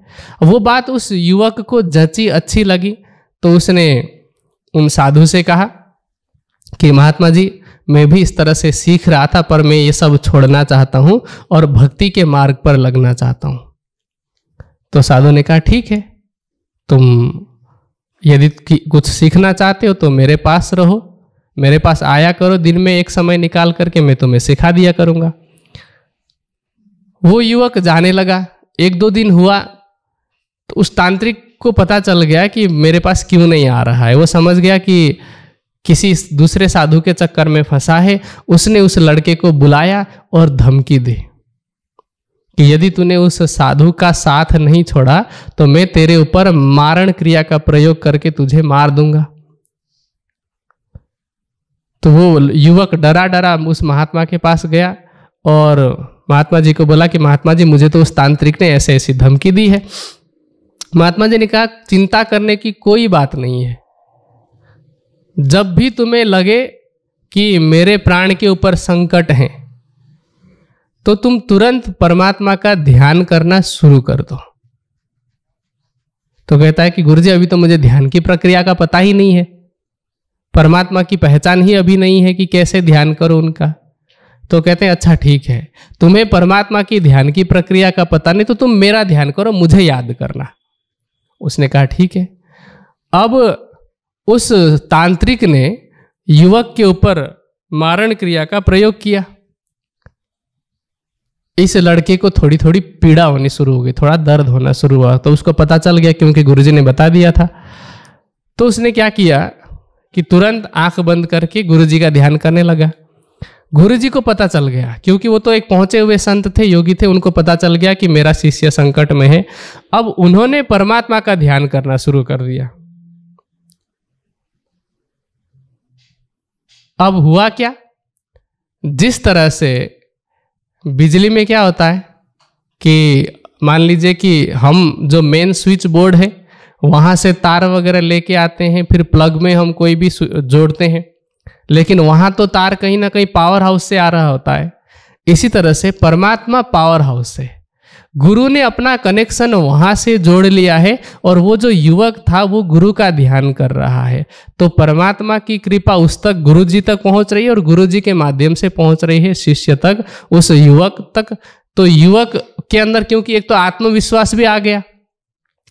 वो बात उस युवक को जची अच्छी लगी तो उसने उन साधु से कहा कि महात्मा जी मैं भी इस तरह से सीख रहा था पर मैं ये सब छोड़ना चाहता हूँ और भक्ति के मार्ग पर लगना चाहता हूँ तो साधु ने कहा ठीक है तुम यदि कुछ सीखना चाहते हो तो मेरे पास रहो मेरे पास आया करो दिन में एक समय निकाल करके मैं तुम्हें सिखा दिया करूँगा वो युवक जाने लगा एक दो दिन हुआ तो उस तांत्रिक को पता चल गया कि मेरे पास क्यों नहीं आ रहा है वो समझ गया कि किसी दूसरे साधु के चक्कर में फंसा है उसने उस लड़के को बुलाया और धमकी दी कि यदि तूने उस साधु का साथ नहीं छोड़ा तो मैं तेरे ऊपर मारण क्रिया का प्रयोग करके तुझे मार दूंगा तो वो युवक डरा डरा उस महात्मा के पास गया और महात्मा जी को बोला कि महात्मा जी मुझे तो उस तांत्रिक ने ऐसे ऐसी धमकी दी है महात्मा जी ने कहा चिंता करने की कोई बात नहीं है जब भी तुम्हें लगे कि मेरे प्राण के ऊपर संकट है तो तुम तुरंत परमात्मा का ध्यान करना शुरू कर दो तो कहता है कि गुरुजी अभी तो मुझे ध्यान की प्रक्रिया का पता ही नहीं है परमात्मा की पहचान ही अभी नहीं है कि कैसे ध्यान करो उनका तो कहते हैं अच्छा ठीक है तुम्हें परमात्मा की ध्यान की प्रक्रिया का पता नहीं तो तुम मेरा ध्यान करो मुझे याद करना उसने कहा ठीक है अब उस तांत्रिक ने युवक के ऊपर मारण क्रिया का प्रयोग किया इस लड़के को थोड़ी थोड़ी पीड़ा होनी शुरू हो गई थोड़ा दर्द होना शुरू हुआ तो उसको पता चल गया क्योंकि गुरुजी ने बता दिया था तो उसने क्या किया कि तुरंत आंख बंद करके गुरुजी का ध्यान करने लगा गुरु जी को पता चल गया क्योंकि वो तो एक पहुंचे हुए संत थे योगी थे उनको पता चल गया कि मेरा शिष्य संकट में है अब उन्होंने परमात्मा का ध्यान करना शुरू कर दिया अब हुआ क्या जिस तरह से बिजली में क्या होता है कि मान लीजिए कि हम जो मेन स्विच बोर्ड है वहाँ से तार वगैरह लेके आते हैं फिर प्लग में हम कोई भी जोड़ते हैं लेकिन वहां तो तार कहीं ना कहीं पावर हाउस से आ रहा होता है इसी तरह से परमात्मा पावर हाउस है गुरु ने अपना कनेक्शन वहां से जोड़ लिया है और वो जो युवक था वो गुरु का ध्यान कर रहा है तो परमात्मा की कृपा उस तक गुरु जी तक पहुंच रही है और गुरु जी के माध्यम से पहुंच रही है शिष्य तक उस युवक तक तो युवक के अंदर क्योंकि एक तो आत्मविश्वास भी आ गया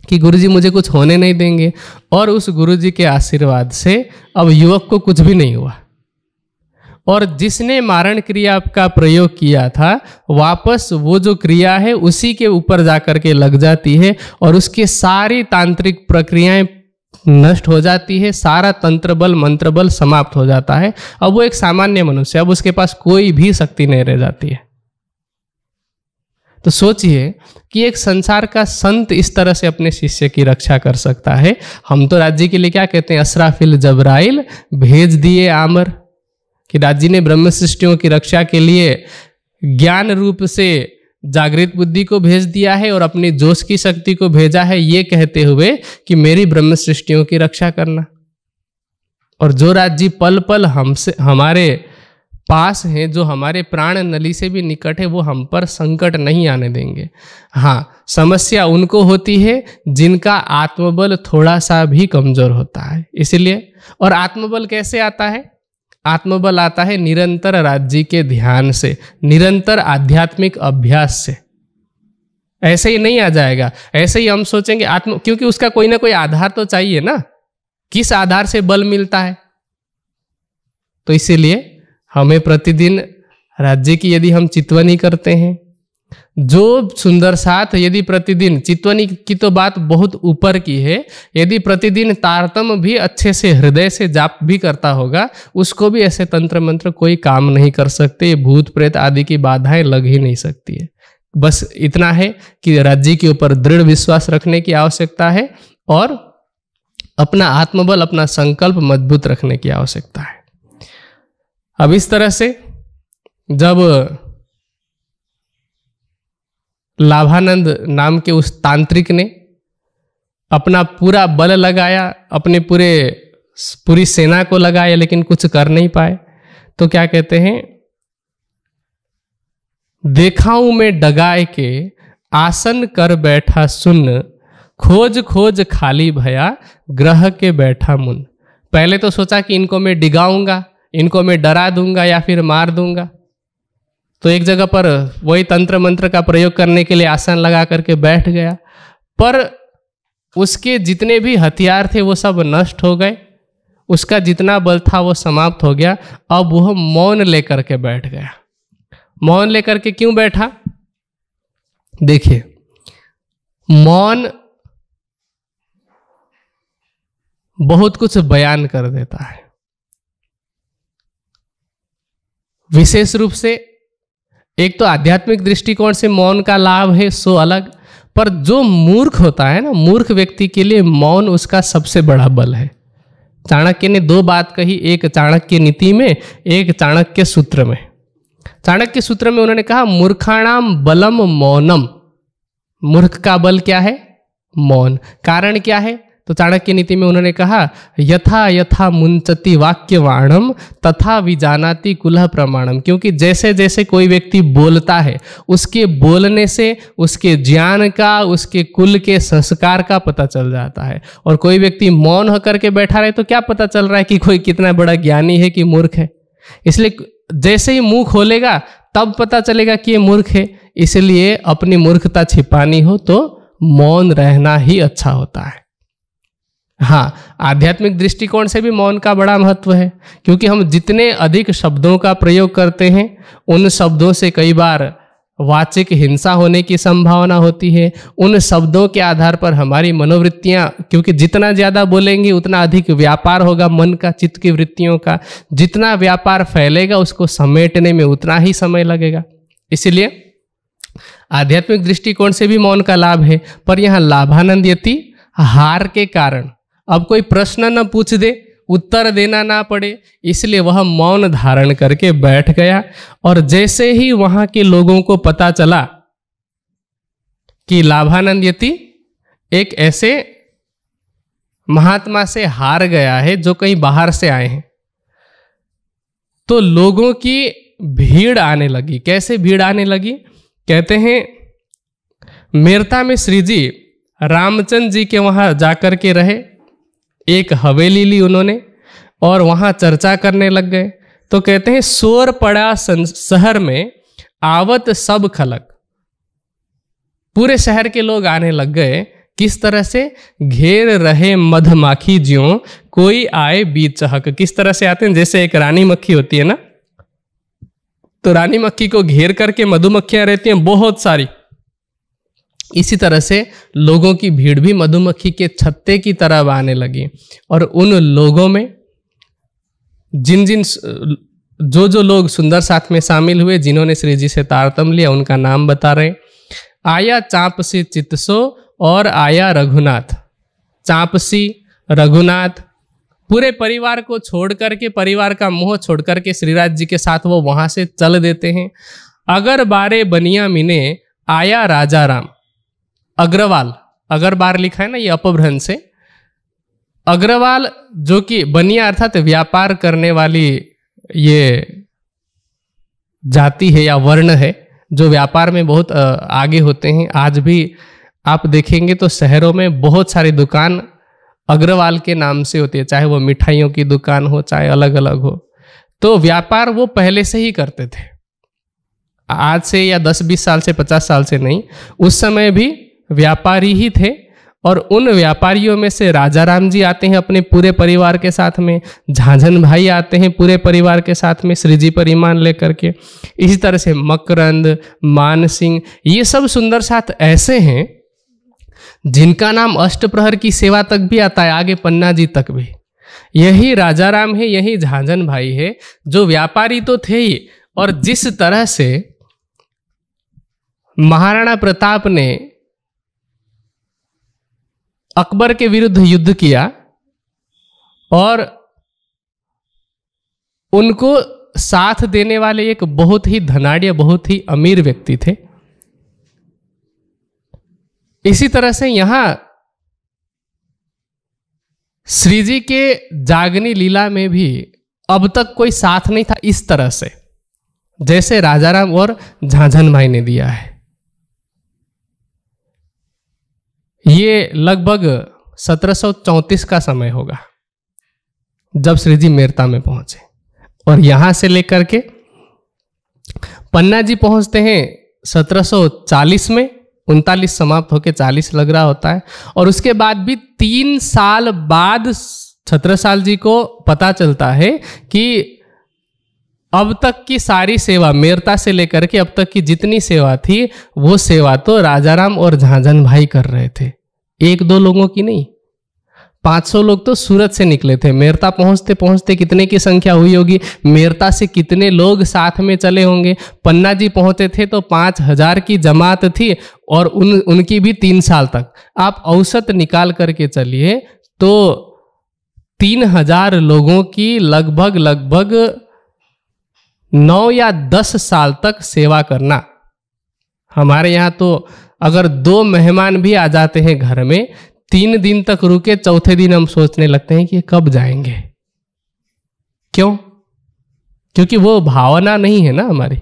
कि गुरुजी मुझे कुछ होने नहीं देंगे और उस गुरुजी के आशीर्वाद से अब युवक को कुछ भी नहीं हुआ और जिसने मारण क्रिया का प्रयोग किया था वापस वो जो क्रिया है उसी के ऊपर जाकर के लग जाती है और उसके सारी तांत्रिक प्रक्रियाएं नष्ट हो जाती है सारा तंत्र बल मंत्र बल समाप्त हो जाता है अब वो एक सामान्य मनुष्य अब उसके पास कोई भी शक्ति नहीं रह जाती है तो सोचिए कि एक संसार का संत इस तरह से अपने शिष्य की रक्षा कर सकता है हम तो राज्य के लिए क्या कहते हैं असराफिल जबराइल भेज दिए आमर कि राज्य ने ब्रह्म सृष्टियों की रक्षा के लिए ज्ञान रूप से जागृत बुद्धि को भेज दिया है और अपनी जोश की शक्ति को भेजा है ये कहते हुए कि मेरी ब्रह्म सृष्टियों की रक्षा करना और जो राज्य पल पल हमसे हमारे पास हैं जो हमारे प्राण नली से भी निकट है वो हम पर संकट नहीं आने देंगे हाँ समस्या उनको होती है जिनका आत्मबल थोड़ा सा भी कमज़ोर होता है इसलिए और आत्मबल कैसे आता है आत्मबल आता है निरंतर राज्य के ध्यान से निरंतर आध्यात्मिक अभ्यास से ऐसे ही नहीं आ जाएगा ऐसे ही हम सोचेंगे आत्म क्योंकि उसका कोई ना कोई आधार तो चाहिए ना किस आधार से बल मिलता है तो इसीलिए हमें प्रतिदिन राज्य की यदि हम चितवनी करते हैं जो सुंदर साथ यदि प्रतिदिन चितवनी की तो बात बहुत ऊपर की है यदि प्रतिदिन तारतम भी अच्छे से हृदय से जाप भी करता होगा उसको भी ऐसे तंत्र मंत्र कोई काम नहीं कर सकते भूत प्रेत आदि की बाधाएं लग ही नहीं सकती है बस इतना है कि राज्य के ऊपर दृढ़ विश्वास रखने की आवश्यकता है और अपना आत्मबल अपना संकल्प मजबूत रखने की आवश्यकता है अब इस तरह से जब लाभानंद नाम के उस तांत्रिक ने अपना पूरा बल लगाया अपने पूरे पूरी सेना को लगाया लेकिन कुछ कर नहीं पाए तो क्या कहते हैं देखाऊं में डगाए के आसन कर बैठा सुन खोज खोज खाली भया ग्रह के बैठा मुन पहले तो सोचा कि इनको मैं डिगाऊंगा इनको मैं डरा दूंगा या फिर मार दूंगा तो एक जगह पर वही तंत्र मंत्र का प्रयोग करने के लिए आसन लगा करके बैठ गया पर उसके जितने भी हथियार थे वो सब नष्ट हो गए उसका जितना बल था वो समाप्त हो गया अब वह मौन लेकर के बैठ गया मौन लेकर के क्यों बैठा देखिए मौन बहुत कुछ बयान कर देता है विशेष रूप से एक तो आध्यात्मिक दृष्टिकोण से मौन का लाभ है सो अलग पर जो मूर्ख होता है ना मूर्ख व्यक्ति के लिए मौन उसका सबसे बड़ा बल है चाणक्य ने दो बात कही एक चाणक्य नीति में एक चाणक्य सूत्र में चाणक्य सूत्र में उन्होंने कहा मूर्खाणाम बलम मौनम मूर्ख का बल क्या है मौन कारण क्या है तो चाणक्य नीति में उन्होंने कहा यथा यथा मुंचती वाक्यवाणम तथा विजानाती कुलह प्रमाणम क्योंकि जैसे जैसे कोई व्यक्ति बोलता है उसके बोलने से उसके ज्ञान का उसके कुल के संस्कार का पता चल जाता है और कोई व्यक्ति मौन होकर के बैठा रहे तो क्या पता चल रहा है कि कोई कितना बड़ा ज्ञानी है कि मूर्ख है इसलिए जैसे ही मुंह खोलेगा तब पता चलेगा कि ये मूर्ख है इसलिए अपनी मूर्खता छिपानी हो तो मौन रहना ही अच्छा होता है हाँ आध्यात्मिक दृष्टिकोण से भी मौन का बड़ा महत्व है क्योंकि हम जितने अधिक शब्दों का प्रयोग करते हैं उन शब्दों से कई बार वाचिक हिंसा होने की संभावना होती है उन शब्दों के आधार पर हमारी मनोवृत्तियाँ क्योंकि जितना ज़्यादा बोलेंगे उतना अधिक व्यापार होगा मन का चित्त की वृत्तियों का जितना व्यापार फैलेगा उसको समेटने में उतना ही समय लगेगा इसीलिए आध्यात्मिक दृष्टिकोण से भी मौन का लाभ है पर यहाँ लाभानंद यति हार के कारण अब कोई प्रश्न न पूछ दे उत्तर देना ना पड़े इसलिए वह मौन धारण करके बैठ गया और जैसे ही वहां के लोगों को पता चला कि लाभानंद यति एक ऐसे महात्मा से हार गया है जो कहीं बाहर से आए हैं तो लोगों की भीड़ आने लगी कैसे भीड़ आने लगी कहते हैं मेरता में श्री जी रामचंद्र जी के वहां जाकर के रहे एक हवेली ली उन्होंने और वहाँ चर्चा करने लग गए तो कहते हैं सोर पड़ा शहर में आवत सब खलक पूरे शहर के लोग आने लग गए किस तरह से घेर रहे मधमाखी ज्यो कोई आए बीच चहक किस तरह से आते हैं जैसे एक रानी मक्खी होती है ना तो रानी मक्खी को घेर करके मधुमक्खियां रहती हैं बहुत सारी इसी तरह से लोगों की भीड़ भी मधुमक्खी के छत्ते की तरह आने लगी और उन लोगों में जिन जिन जो जो लोग सुंदर साथ में शामिल हुए जिन्होंने श्री जी से तारतम लिया उनका नाम बता रहे आया चापसी चित्सो और आया रघुनाथ चापसी रघुनाथ पूरे परिवार को छोड़ करके परिवार का मोह छोड़ करके श्रीराज जी के साथ वो वहाँ से चल देते हैं अगर बारे बनिया मिने आया राजा राम अग्रवाल अगर बार लिखा है ना ये अपभ्रंश से अग्रवाल जो कि बनिया अर्थात व्यापार करने वाली ये जाति है या वर्ण है जो व्यापार में बहुत आगे होते हैं आज भी आप देखेंगे तो शहरों में बहुत सारी दुकान अग्रवाल के नाम से होती है चाहे वो मिठाइयों की दुकान हो चाहे अलग अलग हो तो व्यापार वो पहले से ही करते थे आज से या 10-20 साल से 50 साल से नहीं उस समय भी व्यापारी ही थे और उन व्यापारियों में से राजा राम जी आते हैं अपने पूरे परिवार के साथ में झांझन भाई आते हैं पूरे परिवार के साथ में श्री जी पर ईमान लेकर के इसी तरह से मकरंद मान सिंह ये सब सुंदर साथ ऐसे हैं जिनका नाम अष्टप्रहर की सेवा तक भी आता है आगे पन्ना जी तक भी यही राजा राम है यही झांझन भाई है जो व्यापारी तो थे ही और जिस तरह से महाराणा प्रताप ने अकबर के विरुद्ध युद्ध किया और उनको साथ देने वाले एक बहुत ही धनाढ़ बहुत ही अमीर व्यक्ति थे इसी तरह से यहां श्री जी के जागनी लीला में भी अब तक कोई साथ नहीं था इस तरह से जैसे राजाराम और झांझन भाई ने दिया है ये लगभग 1734 का समय होगा जब श्री जी मेरता में पहुंचे और यहां से लेकर के पन्ना जी पहुंचते हैं 1740 में उनतालीस समाप्त होकर चालीस लग रहा होता है और उसके बाद भी तीन साल बाद छत्रसाल जी को पता चलता है कि अब तक की सारी सेवा मेरता से लेकर के अब तक की जितनी सेवा थी वो सेवा तो राजाराम और झांझन भाई कर रहे थे एक दो लोगों की नहीं 500 लोग तो सूरत से निकले थे मेरता पहुंचते पहुंचते कितने की संख्या हुई होगी मेरता से कितने लोग साथ में चले होंगे पन्ना जी पहुंचे थे तो 5000 हजार की जमात थी और उन उनकी भी तीन साल तक आप औसत निकाल करके चलिए तो तीन हजार लोगों की लगभग लगभग नौ या दस साल तक सेवा करना हमारे यहाँ तो अगर दो मेहमान भी आ जाते हैं घर में तीन दिन तक रुके चौथे दिन हम सोचने लगते हैं कि कब जाएंगे क्यों क्योंकि वो भावना नहीं है ना हमारी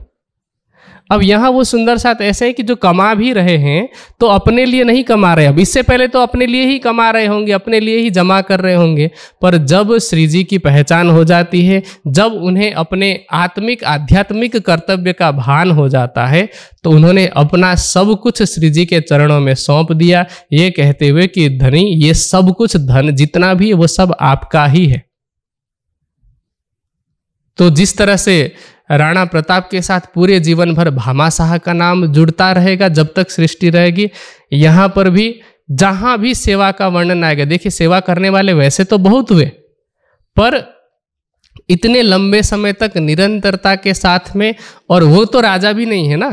अब यहाँ वो सुंदर साथ ऐसे है कि जो कमा भी रहे हैं तो अपने लिए नहीं कमा रहे अब इससे पहले तो अपने लिए ही कमा रहे होंगे अपने लिए ही जमा कर रहे होंगे पर जब श्री जी की पहचान हो जाती है जब उन्हें अपने आत्मिक आध्यात्मिक कर्तव्य का भान हो जाता है तो उन्होंने अपना सब कुछ श्री जी के चरणों में सौंप दिया ये कहते हुए कि धनी ये सब कुछ धन जितना भी वो सब आपका ही है तो जिस तरह से राणा प्रताप के साथ पूरे जीवन भर भामा शाह का नाम जुड़ता रहेगा जब तक सृष्टि रहेगी यहाँ पर भी जहाँ भी सेवा का वर्णन आएगा देखिए सेवा करने वाले वैसे तो बहुत हुए पर इतने लंबे समय तक निरंतरता के साथ में और वो तो राजा भी नहीं है ना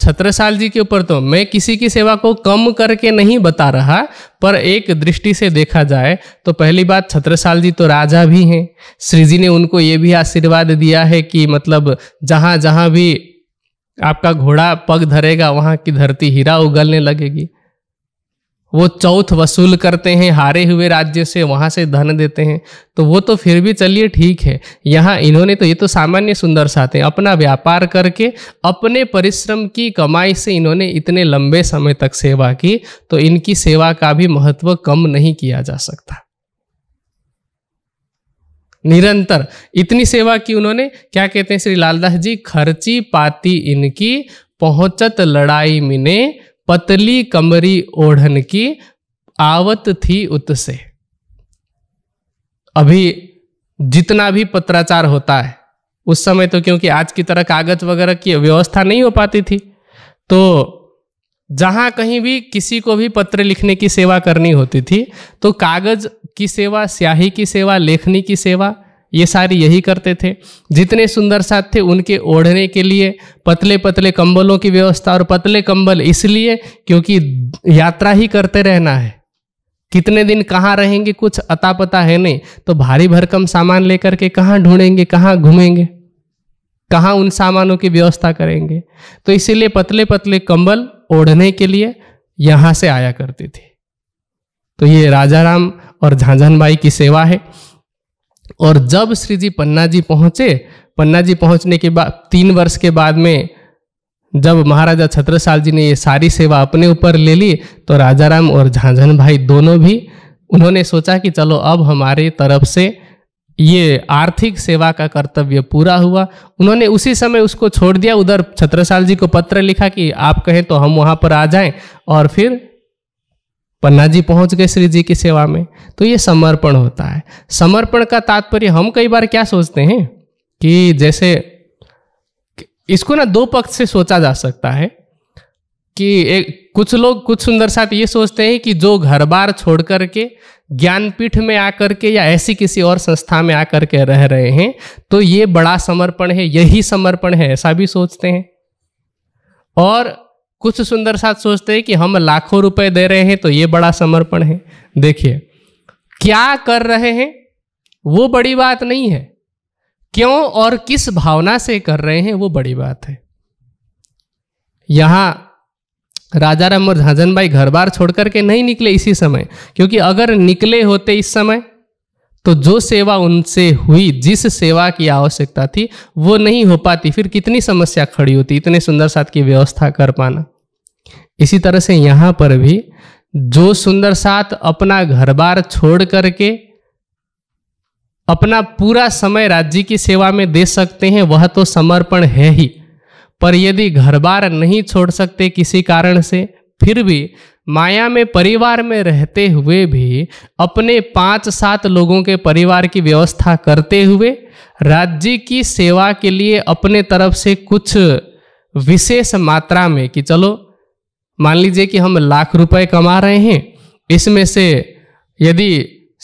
छत्रसाल जी के ऊपर तो मैं किसी की सेवा को कम करके नहीं बता रहा पर एक दृष्टि से देखा जाए तो पहली बात छत्रसाल जी तो राजा भी हैं श्री जी ने उनको ये भी आशीर्वाद दिया है कि मतलब जहाँ जहाँ भी आपका घोड़ा पग धरेगा वहाँ की धरती हीरा उगलने लगेगी वो चौथ वसूल करते हैं हारे हुए राज्य से वहाँ से धन देते हैं तो वो तो फिर भी चलिए ठीक है यहाँ इन्होंने तो ये तो सामान्य सुंदर साथ हैं अपना व्यापार करके अपने परिश्रम की कमाई से इन्होंने इतने लंबे समय तक सेवा की तो इनकी सेवा का भी महत्व कम नहीं किया जा सकता निरंतर इतनी सेवा की उन्होंने क्या कहते हैं श्री लालदास जी खर्ची पाती इनकी पहुंचत लड़ाई मिने पतली कमरी ओढ़न की आवत थी उत से अभी जितना भी पत्राचार होता है उस समय तो क्योंकि आज की तरह कागज वगैरह की व्यवस्था नहीं हो पाती थी तो जहां कहीं भी किसी को भी पत्र लिखने की सेवा करनी होती थी तो कागज की सेवा स्याही की सेवा लेखनी की सेवा ये सारे यही करते थे जितने सुंदर साथ थे उनके ओढ़ने के लिए पतले पतले कंबलों की व्यवस्था और पतले कंबल इसलिए क्योंकि यात्रा ही करते रहना है कितने दिन कहाँ रहेंगे कुछ अता पता है नहीं तो भारी भरकम सामान लेकर के कहाँ ढूंढेंगे कहाँ घूमेंगे कहाँ उन सामानों की व्यवस्था करेंगे तो इसीलिए पतले पतले कंबल ओढ़ने के लिए यहाँ से आया करते थे तो ये राजा राम और झांझन बाई की सेवा है और जब श्री जी पन्ना जी पहुँचे पन्ना जी पहुँचने के बाद तीन वर्ष के बाद में जब महाराजा छत्रसाल जी ने ये सारी सेवा अपने ऊपर ले ली तो राजाराम और झांझन भाई दोनों भी उन्होंने सोचा कि चलो अब हमारे तरफ से ये आर्थिक सेवा का कर्तव्य पूरा हुआ उन्होंने उसी समय उसको छोड़ दिया उधर छत्रसाल जी को पत्र लिखा कि आप कहें तो हम वहाँ पर आ जाएं और फिर पन्ना जी पहुंच गए श्री जी की सेवा में तो ये समर्पण होता है समर्पण का तात्पर्य हम कई बार क्या सोचते हैं कि जैसे इसको ना दो पक्ष से सोचा जा सकता है कि एक कुछ लोग कुछ सुंदर साथ ये सोचते हैं कि जो घर बार छोड़ कर के ज्ञानपीठ में आकर के या ऐसी किसी और संस्था में आकर के रह रहे हैं तो ये बड़ा समर्पण है यही समर्पण है ऐसा भी सोचते हैं और कुछ सुंदर साथ सोचते हैं कि हम लाखों रुपए दे रहे हैं तो ये बड़ा समर्पण है देखिए क्या कर रहे हैं वो बड़ी बात नहीं है क्यों और किस भावना से कर रहे हैं वो बड़ी बात है यहां राजा राम और झांझन भाई घर बार छोड़ करके नहीं निकले इसी समय क्योंकि अगर निकले होते इस समय तो जो सेवा उनसे हुई जिस सेवा की आवश्यकता थी वो नहीं हो पाती फिर कितनी समस्या खड़ी होती इतने सुंदर साथ की व्यवस्था कर पाना इसी तरह से यहाँ पर भी जो सुंदर साथ अपना घर बार छोड़ करके अपना पूरा समय राज्य की सेवा में दे सकते हैं वह तो समर्पण है ही पर यदि घर बार नहीं छोड़ सकते किसी कारण से फिर भी माया में परिवार में रहते हुए भी अपने पांच सात लोगों के परिवार की व्यवस्था करते हुए राज्य की सेवा के लिए अपने तरफ से कुछ विशेष मात्रा में कि चलो मान लीजिए कि हम लाख रुपए कमा रहे हैं इसमें से यदि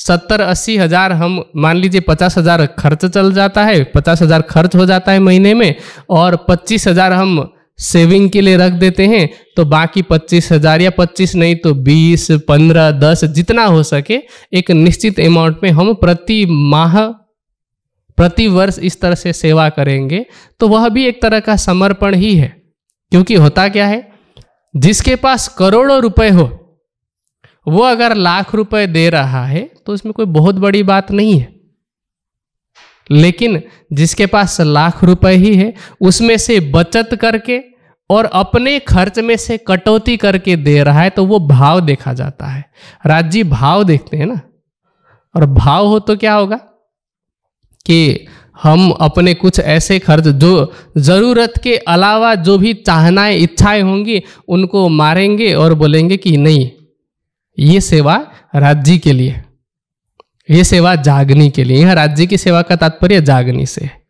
सत्तर अस्सी हज़ार हम मान लीजिए पचास हज़ार खर्च चल जाता है पचास हज़ार खर्च हो जाता है महीने में और पच्चीस हज़ार हम सेविंग के लिए रख देते हैं तो बाकी पच्चीस हजार या पच्चीस नहीं तो बीस पंद्रह दस जितना हो सके एक निश्चित अमाउंट में हम प्रति माह प्रति वर्ष इस तरह से सेवा करेंगे तो वह भी एक तरह का समर्पण ही है क्योंकि होता क्या है जिसके पास करोड़ों रुपए हो वो अगर लाख रुपए दे रहा है तो इसमें कोई बहुत बड़ी बात नहीं है लेकिन जिसके पास लाख रुपए ही है उसमें से बचत करके और अपने खर्च में से कटौती करके दे रहा है तो वो भाव देखा जाता है राज्य भाव देखते हैं ना और भाव हो तो क्या होगा कि हम अपने कुछ ऐसे खर्च जो ज़रूरत के अलावा जो भी चाहनाएं इच्छाएं होंगी उनको मारेंगे और बोलेंगे कि नहीं ये सेवा राज्य के लिए ये सेवा जागनी के लिए यह राज्य की सेवा का तात्पर्य जागनी से है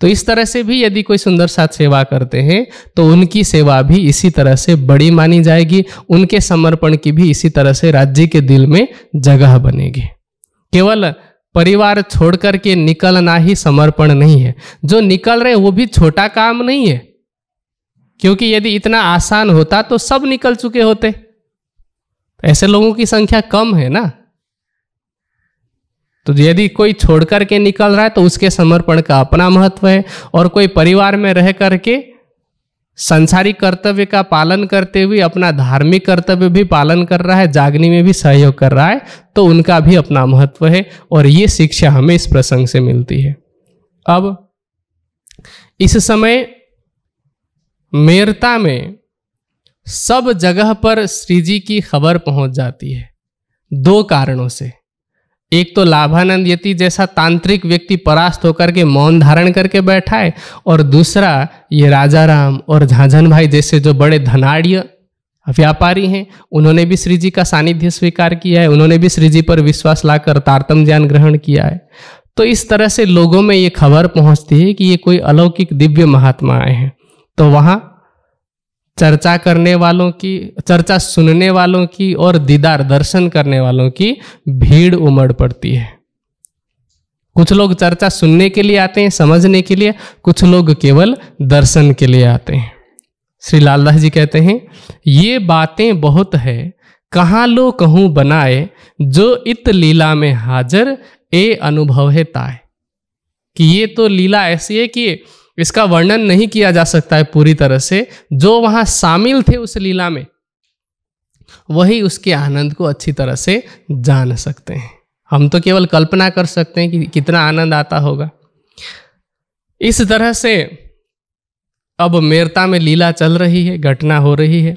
तो इस तरह से भी यदि कोई सुंदर साथ सेवा करते हैं तो उनकी सेवा भी इसी तरह से बड़ी मानी जाएगी उनके समर्पण की भी इसी तरह से राज्य के दिल में जगह बनेगी केवल परिवार छोड़कर के निकलना ही समर्पण नहीं है जो निकल रहे वो भी छोटा काम नहीं है क्योंकि यदि इतना आसान होता तो सब निकल चुके होते ऐसे लोगों की संख्या कम है ना तो यदि कोई छोड़ करके निकल रहा है तो उसके समर्पण का अपना महत्व है और कोई परिवार में रह करके संसारिक कर्तव्य का पालन करते हुए अपना धार्मिक कर्तव्य भी पालन कर रहा है जागनी में भी सहयोग कर रहा है तो उनका भी अपना महत्व है और ये शिक्षा हमें इस प्रसंग से मिलती है अब इस समय मेरता में सब जगह पर श्री जी की खबर पहुंच जाती है दो कारणों से एक तो लाभानंद यति जैसा तांत्रिक व्यक्ति परास्त होकर के मौन धारण करके बैठा है और दूसरा ये राजा राम और झांझन भाई जैसे जो बड़े धनाढ़ व्यापारी हैं उन्होंने भी श्री जी का सानिध्य स्वीकार किया है उन्होंने भी श्री जी पर विश्वास लाकर तारतम ज्ञान ग्रहण किया है तो इस तरह से लोगों में ये खबर पहुंचती है कि ये कोई अलौकिक दिव्य महात्मा आए हैं तो वहाँ चर्चा करने वालों की चर्चा सुनने वालों की और दीदार दर्शन करने वालों की भीड़ उमड़ पड़ती है कुछ लोग चर्चा सुनने के लिए आते हैं समझने के लिए कुछ लोग केवल दर्शन के लिए आते हैं श्री लालदास जी कहते हैं ये बातें बहुत है कहाँ लो कहूँ बनाए जो इत लीला में हाजर ए अनुभव है ताए कि ये तो लीला ऐसी है कि इसका वर्णन नहीं किया जा सकता है पूरी तरह से जो वहां शामिल थे उस लीला में वही उसके आनंद को अच्छी तरह से जान सकते हैं हम तो केवल कल्पना कर सकते हैं कि कितना आनंद आता होगा इस तरह से अब मेरता में लीला चल रही है घटना हो रही है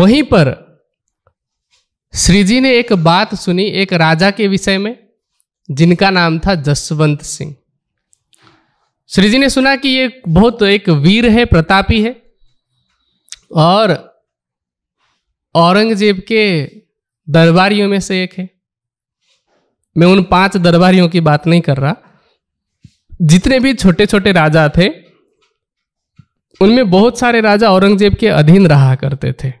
वहीं पर श्री जी ने एक बात सुनी एक राजा के विषय में जिनका नाम था जसवंत सिंह श्री जी ने सुना कि ये बहुत एक वीर है प्रतापी है और औरंगजेब के दरबारियों में से एक है मैं उन पांच दरबारियों की बात नहीं कर रहा जितने भी छोटे छोटे राजा थे उनमें बहुत सारे राजा औरंगजेब के अधीन रहा करते थे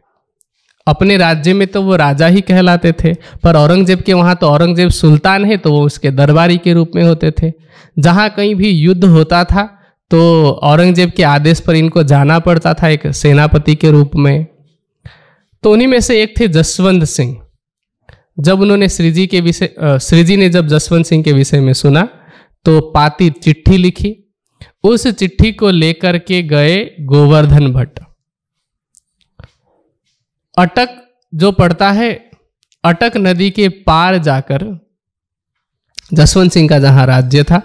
अपने राज्य में तो वो राजा ही कहलाते थे पर औरंगजेब के वहाँ तो औरंगजेब सुल्तान है तो वो उसके दरबारी के रूप में होते थे जहाँ कहीं भी युद्ध होता था तो औरंगजेब के आदेश पर इनको जाना पड़ता था एक सेनापति के रूप में तो उन्हीं में से एक थे जसवंत सिंह जब उन्होंने श्रीजी के विषय श्रीजी ने जब जसवंत सिंह के विषय में सुना तो पाती चिट्ठी लिखी उस चिट्ठी को लेकर के गए गोवर्धन भट्ट अटक जो पड़ता है अटक नदी के पार जाकर जसवंत सिंह का जहाँ राज्य था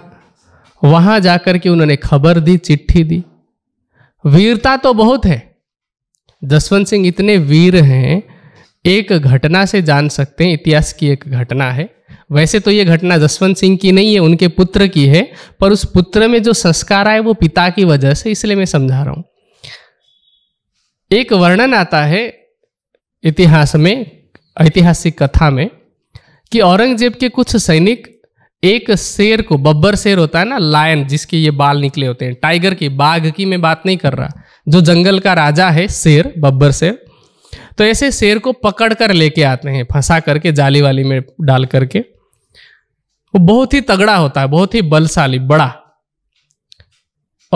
वहाँ जाकर के उन्होंने खबर दी चिट्ठी दी वीरता तो बहुत है जसवंत सिंह इतने वीर हैं एक घटना से जान सकते हैं इतिहास की एक घटना है वैसे तो ये घटना जसवंत सिंह की नहीं है उनके पुत्र की है पर उस पुत्र में जो संस्कार आए वो पिता की वजह से इसलिए मैं समझा रहा हूँ एक वर्णन आता है इतिहास में ऐतिहासिक कथा में कि औरंगजेब के कुछ सैनिक एक शेर को बब्बर शेर होता है ना लायन जिसके ये बाल निकले होते हैं टाइगर की बाघ की मैं बात नहीं कर रहा जो जंगल का राजा है शेर बब्बर शेर तो ऐसे शेर को पकड़ कर लेके आते हैं फंसा करके जाली वाली में डाल करके वो बहुत ही तगड़ा होता है बहुत ही बलशाली बड़ा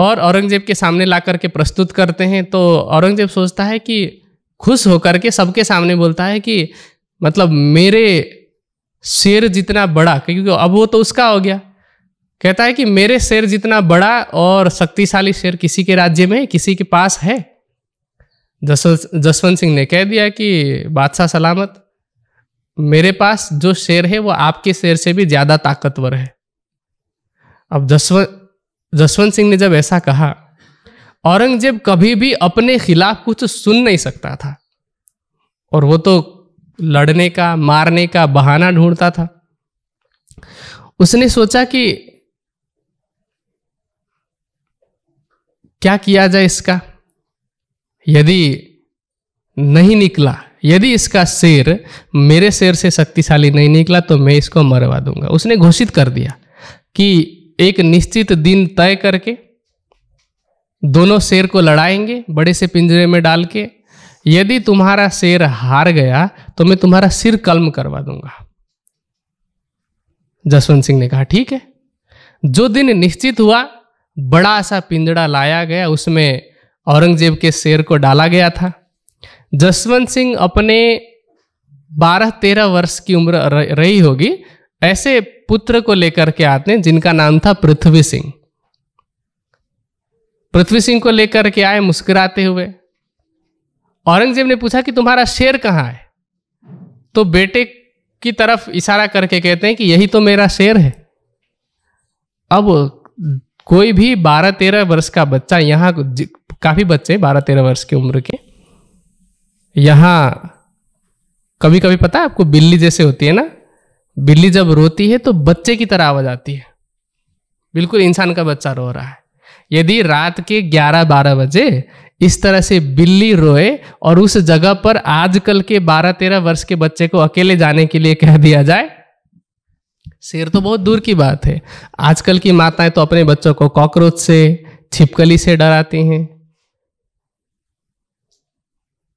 और औरंगजेब के सामने ला करके प्रस्तुत करते हैं तो औरंगजेब सोचता है कि खुश होकर के सबके सामने बोलता है कि मतलब मेरे शेर जितना बड़ा क्योंकि अब वो तो उसका हो गया कहता है कि मेरे शेर जितना बड़ा और शक्तिशाली शेर किसी के राज्य में किसी के पास है जसवंत सिंह ने कह दिया कि बादशाह सलामत मेरे पास जो शेर है वो आपके शेर से भी ज़्यादा ताकतवर है अब जसवंत जसवंत सिंह ने जब ऐसा कहा औरंगजेब कभी भी अपने खिलाफ कुछ सुन नहीं सकता था और वो तो लड़ने का मारने का बहाना ढूंढता था उसने सोचा कि क्या किया जाए इसका यदि नहीं निकला यदि इसका शेर मेरे शेर से शक्तिशाली नहीं निकला तो मैं इसको मरवा दूंगा उसने घोषित कर दिया कि एक निश्चित दिन तय करके दोनों शेर को लड़ाएंगे बड़े से पिंजरे में डाल के यदि तुम्हारा शेर हार गया तो मैं तुम्हारा सिर कलम करवा दूंगा जसवंत सिंह ने कहा ठीक है जो दिन निश्चित हुआ बड़ा सा पिंजड़ा लाया गया उसमें औरंगजेब के शेर को डाला गया था जसवंत सिंह अपने बारह तेरह वर्ष की उम्र रही होगी ऐसे पुत्र को लेकर के आते हैं जिनका नाम था पृथ्वी सिंह पृथ्वी सिंह को लेकर के आए मुस्कुराते हुए औरंगजेब ने पूछा कि तुम्हारा शेर कहाँ है तो बेटे की तरफ इशारा करके कहते हैं कि यही तो मेरा शेर है अब कोई भी बारह तेरह वर्ष का बच्चा यहाँ काफ़ी बच्चे बारह तेरह वर्ष की उम्र के यहाँ कभी कभी पता है आपको बिल्ली जैसे होती है ना बिल्ली जब रोती है तो बच्चे की तरह आवाज आती है बिल्कुल इंसान का बच्चा रो रहा है यदि रात के 11-12 बजे इस तरह से बिल्ली रोए और उस जगह पर आजकल के 12-13 वर्ष के बच्चे को अकेले जाने के लिए कह दिया जाए शेर तो बहुत दूर की बात है आजकल की माताएं तो अपने बच्चों को कॉकरोच से छिपकली से डराती हैं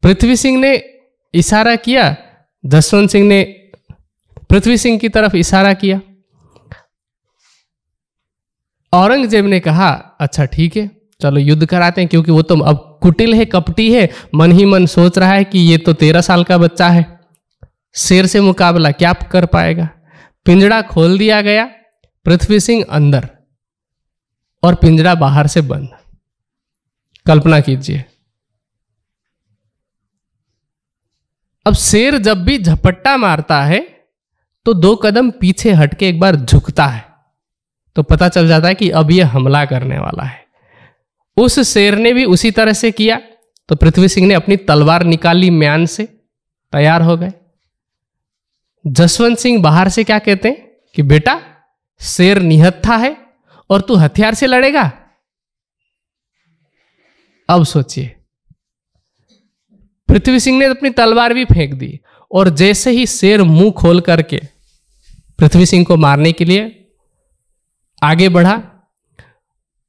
पृथ्वी सिंह ने इशारा किया जसवंत सिंह ने पृथ्वी सिंह की तरफ इशारा किया औरंगजेब ने कहा अच्छा ठीक है चलो युद्ध कराते हैं क्योंकि वो तो अब कुटिल है कपटी है मन ही मन सोच रहा है कि ये तो तेरह साल का बच्चा है शेर से मुकाबला क्या कर पाएगा पिंजड़ा खोल दिया गया पृथ्वी सिंह अंदर और पिंजड़ा बाहर से बंद कल्पना कीजिए अब शेर जब भी झपट्टा मारता है तो दो कदम पीछे हटके एक बार झुकता है तो पता चल जाता है कि अब यह हमला करने वाला है उस शेर ने भी उसी तरह से किया तो पृथ्वी सिंह ने अपनी तलवार निकाली म्यान से तैयार हो गए जसवंत सिंह बाहर से क्या कहते हैं कि बेटा शेर निहत्था है और तू हथियार से लड़ेगा अब सोचिए पृथ्वी सिंह ने अपनी तलवार भी फेंक दी और जैसे ही शेर मुंह खोल करके पृथ्वी सिंह को मारने के लिए आगे बढ़ा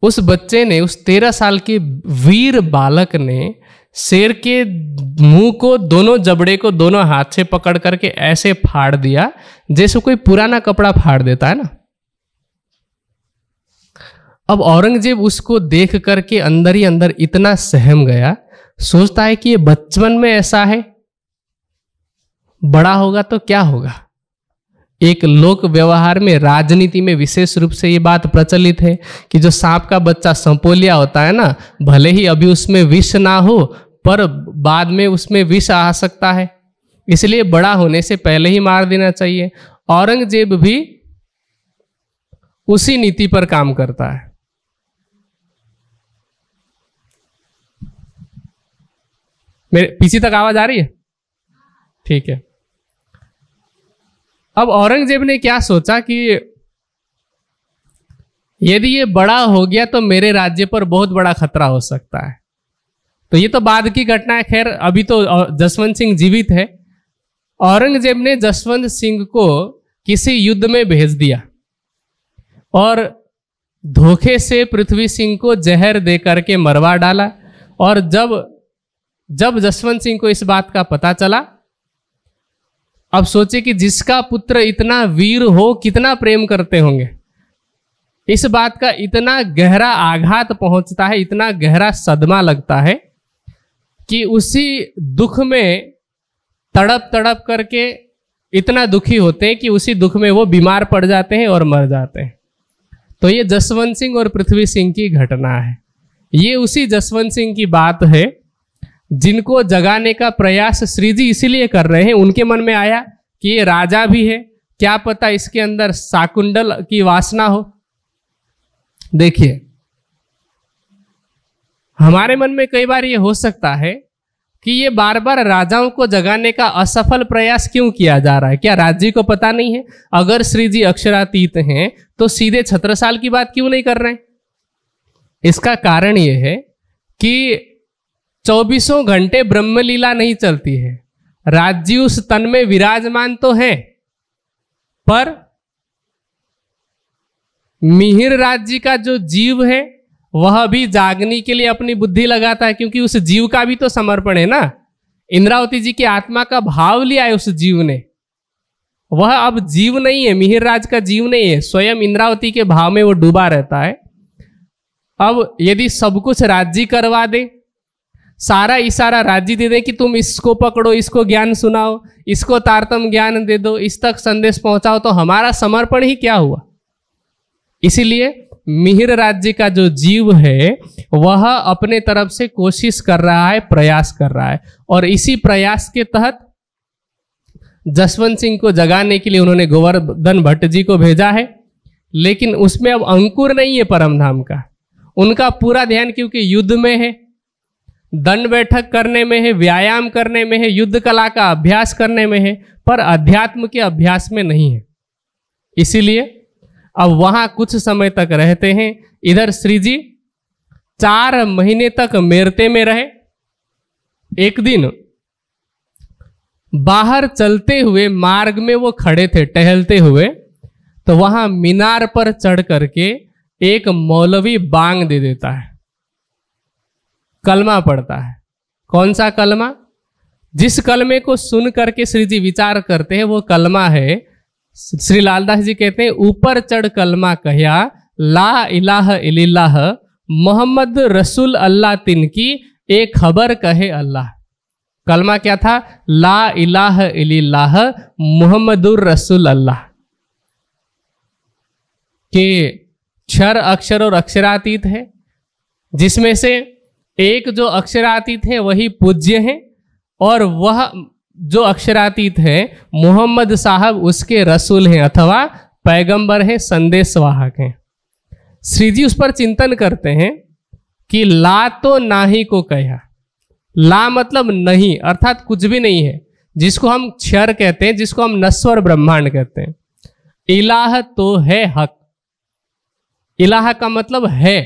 उस बच्चे ने उस तेरह साल के वीर बालक ने शेर के मुंह को दोनों जबड़े को दोनों हाथ से पकड़ करके ऐसे फाड़ दिया जैसे कोई पुराना कपड़ा फाड़ देता है ना अब औरंगजेब उसको देख करके अंदर ही अंदर इतना सहम गया सोचता है कि ये बचपन में ऐसा है बड़ा होगा तो क्या होगा एक लोक व्यवहार में राजनीति में विशेष रूप से ये बात प्रचलित है कि जो सांप का बच्चा संपोलिया होता है ना भले ही अभी उसमें विष ना हो पर बाद में उसमें विष आ सकता है इसलिए बड़ा होने से पहले ही मार देना चाहिए औरंगजेब भी उसी नीति पर काम करता है मेरे पीछे तक आवाज आ रही है ठीक है अब औरंगजेब ने क्या सोचा कि यदि ये बड़ा हो गया तो मेरे राज्य पर बहुत बड़ा खतरा हो सकता है तो ये तो बाद की घटना है खैर अभी तो जसवंत सिंह जीवित है औरंगजेब ने जसवंत सिंह को किसी युद्ध में भेज दिया और धोखे से पृथ्वी सिंह को जहर दे करके मरवा डाला और जब जब जसवंत सिंह को इस बात का पता चला अब सोचे कि जिसका पुत्र इतना वीर हो कितना प्रेम करते होंगे इस बात का इतना गहरा आघात पहुंचता है इतना गहरा सदमा लगता है कि उसी दुख में तड़प तड़प करके इतना दुखी होते हैं कि उसी दुख में वो बीमार पड़ जाते हैं और मर जाते हैं तो ये जसवंत सिंह और पृथ्वी सिंह की घटना है ये उसी जसवंत सिंह की बात है जिनको जगाने का प्रयास श्री जी इसीलिए कर रहे हैं उनके मन में आया कि ये राजा भी है क्या पता इसके अंदर साकुंडल की वासना हो देखिए हमारे मन में कई बार ये हो सकता है कि ये बार बार राजाओं को जगाने का असफल प्रयास क्यों किया जा रहा है क्या राज्य को पता नहीं है अगर श्री जी अक्षरातीत हैं तो सीधे छत्रसाल की बात क्यों नहीं कर रहे इसका कारण यह है कि चौबीसों घंटे ब्रह्मलीला नहीं चलती है राज्य उस तन में विराजमान तो है पर मिहिर राज्य का जो जीव है वह भी जागनी के लिए अपनी बुद्धि लगाता है क्योंकि उस जीव का भी तो समर्पण है ना इंद्रावती जी की आत्मा का भाव लिया है उस जीव ने वह अब जीव नहीं है मिहिर राज का जीव नहीं है स्वयं इंद्रावती के भाव में वो डूबा रहता है अब यदि सब कुछ राज्य करवा दे सारा इशारा राज्य दे दे कि तुम इसको पकड़ो इसको ज्ञान सुनाओ इसको तारतम ज्ञान दे दो इस तक संदेश पहुंचाओ तो हमारा समर्पण ही क्या हुआ इसीलिए मिहिर राज्य का जो जीव है वह अपने तरफ से कोशिश कर रहा है प्रयास कर रहा है और इसी प्रयास के तहत जसवंत सिंह को जगाने के लिए उन्होंने गोवर्धन भट्ट जी को भेजा है लेकिन उसमें अब अंकुर नहीं है परमधाम का उनका पूरा ध्यान क्योंकि युद्ध में है दंड बैठक करने में है व्यायाम करने में है युद्ध कला का अभ्यास करने में है पर अध्यात्म के अभ्यास में नहीं है इसीलिए अब वहां कुछ समय तक रहते हैं इधर श्री जी चार महीने तक मेरते में रहे एक दिन बाहर चलते हुए मार्ग में वो खड़े थे टहलते हुए तो वहां मीनार पर चढ़ करके एक मौलवी बांग दे देता है कलमा पड़ता है कौन सा कलमा जिस कलमे को सुन करके श्री जी विचार करते हैं वो कलमा है श्री लालदास जी कहते हैं ऊपर चढ़ कलमा कहया ला इलाह इलाह मोहम्मद रसूल अल्लाह तिन की एक खबर कहे अल्लाह कलमा क्या था ला इलाह इलाह मोहम्मदुर रसूल अल्लाह के क्षर अक्षर और अक्षरातीत है जिसमें से एक जो अक्षरातीत है वही पूज्य है और वह जो अक्षरातीत है मोहम्मद साहब उसके रसूल हैं अथवा पैगंबर हैं संदेशवाहक हैं श्री जी उस पर चिंतन करते हैं कि ला तो नाही को कहा ला मतलब नहीं अर्थात कुछ भी नहीं है जिसको हम क्षर कहते हैं जिसको हम नस्वर ब्रह्मांड कहते हैं इलाह तो है हक इलाह का मतलब है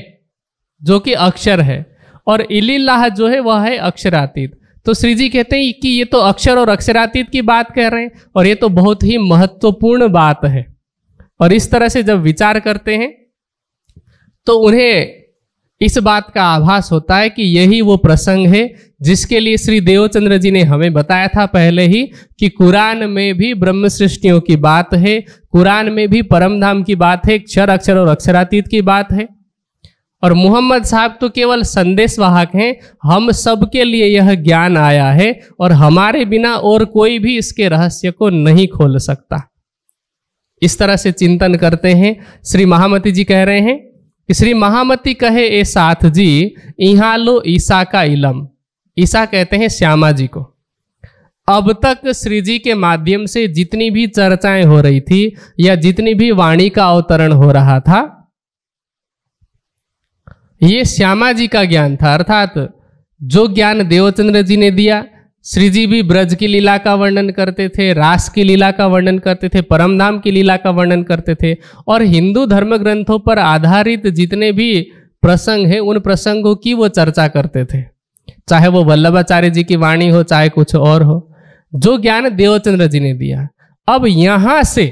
जो कि अक्षर है और इलीलाह जो है वह है अक्षरातीत तो श्री जी कहते हैं कि ये तो अक्षर और अक्षरातीत की बात कह रहे हैं और ये तो बहुत ही महत्वपूर्ण बात है और इस तरह से जब विचार करते हैं तो उन्हें इस बात का आभास होता है कि यही वो प्रसंग है जिसके लिए श्री देवचंद्र जी ने हमें बताया था पहले ही कि कुरान में भी ब्रह्म सृष्टियों की बात है कुरान में भी परमधाम की बात है क्षर अक्षर और अक्षरातीत की बात है और मोहम्मद साहब तो केवल संदेशवाहक हैं हम सबके लिए यह ज्ञान आया है और हमारे बिना और कोई भी इसके रहस्य को नहीं खोल सकता इस तरह से चिंतन करते हैं श्री महामती जी कह रहे हैं कि श्री महामती कहे ए साथ जी यहाँ लो ईसा का इलम ईसा कहते हैं श्यामा जी को अब तक श्री जी के माध्यम से जितनी भी चर्चाएं हो रही थी या जितनी भी वाणी का अवतरण हो रहा था ये श्यामा जी का ज्ञान था अर्थात जो ज्ञान देवचंद्र जी ने दिया श्री जी भी ब्रज की लीला का वर्णन करते थे रास की लीला का वर्णन करते थे परमधाम की लीला का वर्णन करते थे और हिंदू धर्म ग्रंथों पर आधारित जितने भी प्रसंग हैं उन प्रसंगों की वो चर्चा करते थे चाहे वो वल्लभाचार्य जी की वाणी हो चाहे कुछ और हो जो ज्ञान देवचंद्र जी ने दिया अब यहाँ से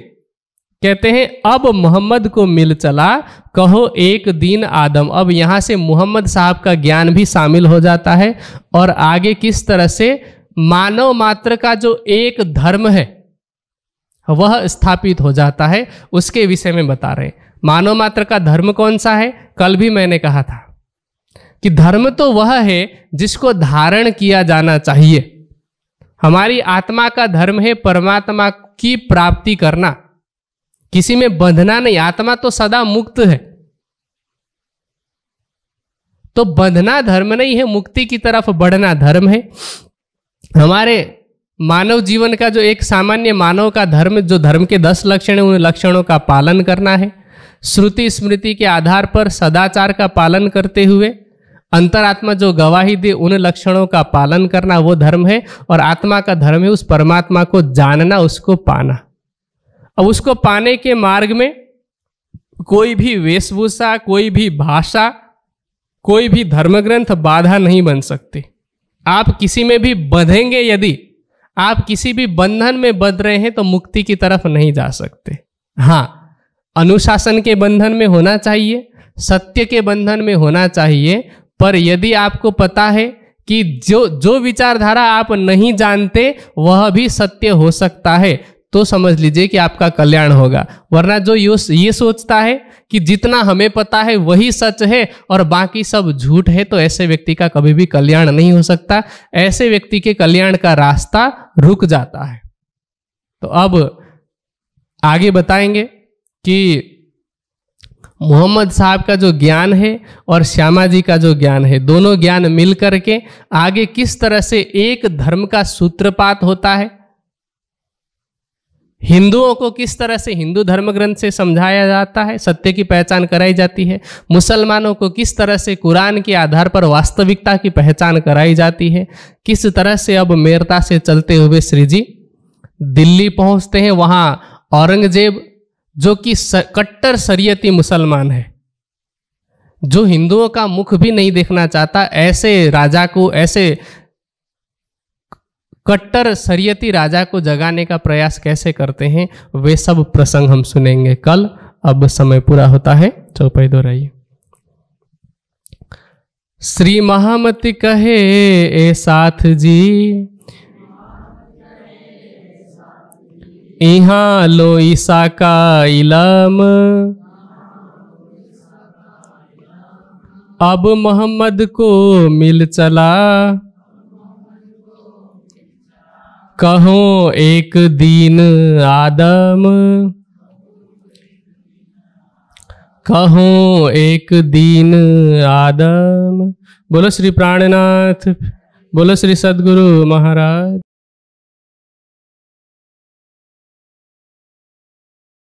कहते हैं अब मोहम्मद को मिल चला कहो एक दिन आदम अब यहाँ से मोहम्मद साहब का ज्ञान भी शामिल हो जाता है और आगे किस तरह से मानव मात्र का जो एक धर्म है वह स्थापित हो जाता है उसके विषय में बता रहे हैं मानव मात्र का धर्म कौन सा है कल भी मैंने कहा था कि धर्म तो वह है जिसको धारण किया जाना चाहिए हमारी आत्मा का धर्म है परमात्मा की प्राप्ति करना किसी में बंधना नहीं आत्मा तो सदा मुक्त है तो बंधना धर्म नहीं है मुक्ति की तरफ बढ़ना धर्म है हमारे मानव जीवन का जो एक सामान्य मानव का धर्म जो धर्म के दस लक्षण है उन लक्षणों का पालन करना है श्रुति स्मृति के आधार पर सदाचार का पालन करते हुए अंतरात्मा जो गवाही दे उन लक्षणों का पालन करना वो धर्म है और आत्मा का धर्म है उस परमात्मा को जानना उसको पाना अब उसको पाने के मार्ग में कोई भी वेशभूषा कोई भी भाषा कोई भी धर्मग्रंथ बाधा नहीं बन सकते आप किसी में भी बंधेंगे यदि आप किसी भी बंधन में बंध रहे हैं तो मुक्ति की तरफ नहीं जा सकते हाँ अनुशासन के बंधन में होना चाहिए सत्य के बंधन में होना चाहिए पर यदि आपको पता है कि जो जो विचारधारा आप नहीं जानते वह भी सत्य हो सकता है तो समझ लीजिए कि आपका कल्याण होगा वरना जो ये सोचता है कि जितना हमें पता है वही सच है और बाकी सब झूठ है तो ऐसे व्यक्ति का कभी भी कल्याण नहीं हो सकता ऐसे व्यक्ति के कल्याण का रास्ता रुक जाता है तो अब आगे बताएंगे कि मोहम्मद साहब का जो ज्ञान है और श्यामा जी का जो ज्ञान है दोनों ज्ञान मिल करके आगे किस तरह से एक धर्म का सूत्रपात होता है हिंदुओं को किस तरह से हिंदू धर्म ग्रंथ से समझाया जाता है सत्य की पहचान कराई जाती है मुसलमानों को किस तरह से कुरान के आधार पर वास्तविकता की पहचान कराई जाती है किस तरह से अब मेरता से चलते हुए श्री जी दिल्ली पहुंचते हैं वहाँ औरंगजेब जो कि कट्टर शरीयती मुसलमान है जो हिंदुओं का मुख भी नहीं देखना चाहता ऐसे राजा को ऐसे कट्टर सरियती राजा को जगाने का प्रयास कैसे करते हैं वे सब प्रसंग हम सुनेंगे कल अब समय पूरा होता है चौपाई रही श्री महामति कहे ए साथ जी इहां लो ईसा का इलम अब मोहम्मद को मिल चला कहो एक दिन आदम कहो एक दिन आदम बोलो श्री प्राणनाथ बोलो श्री सदगुरु महाराज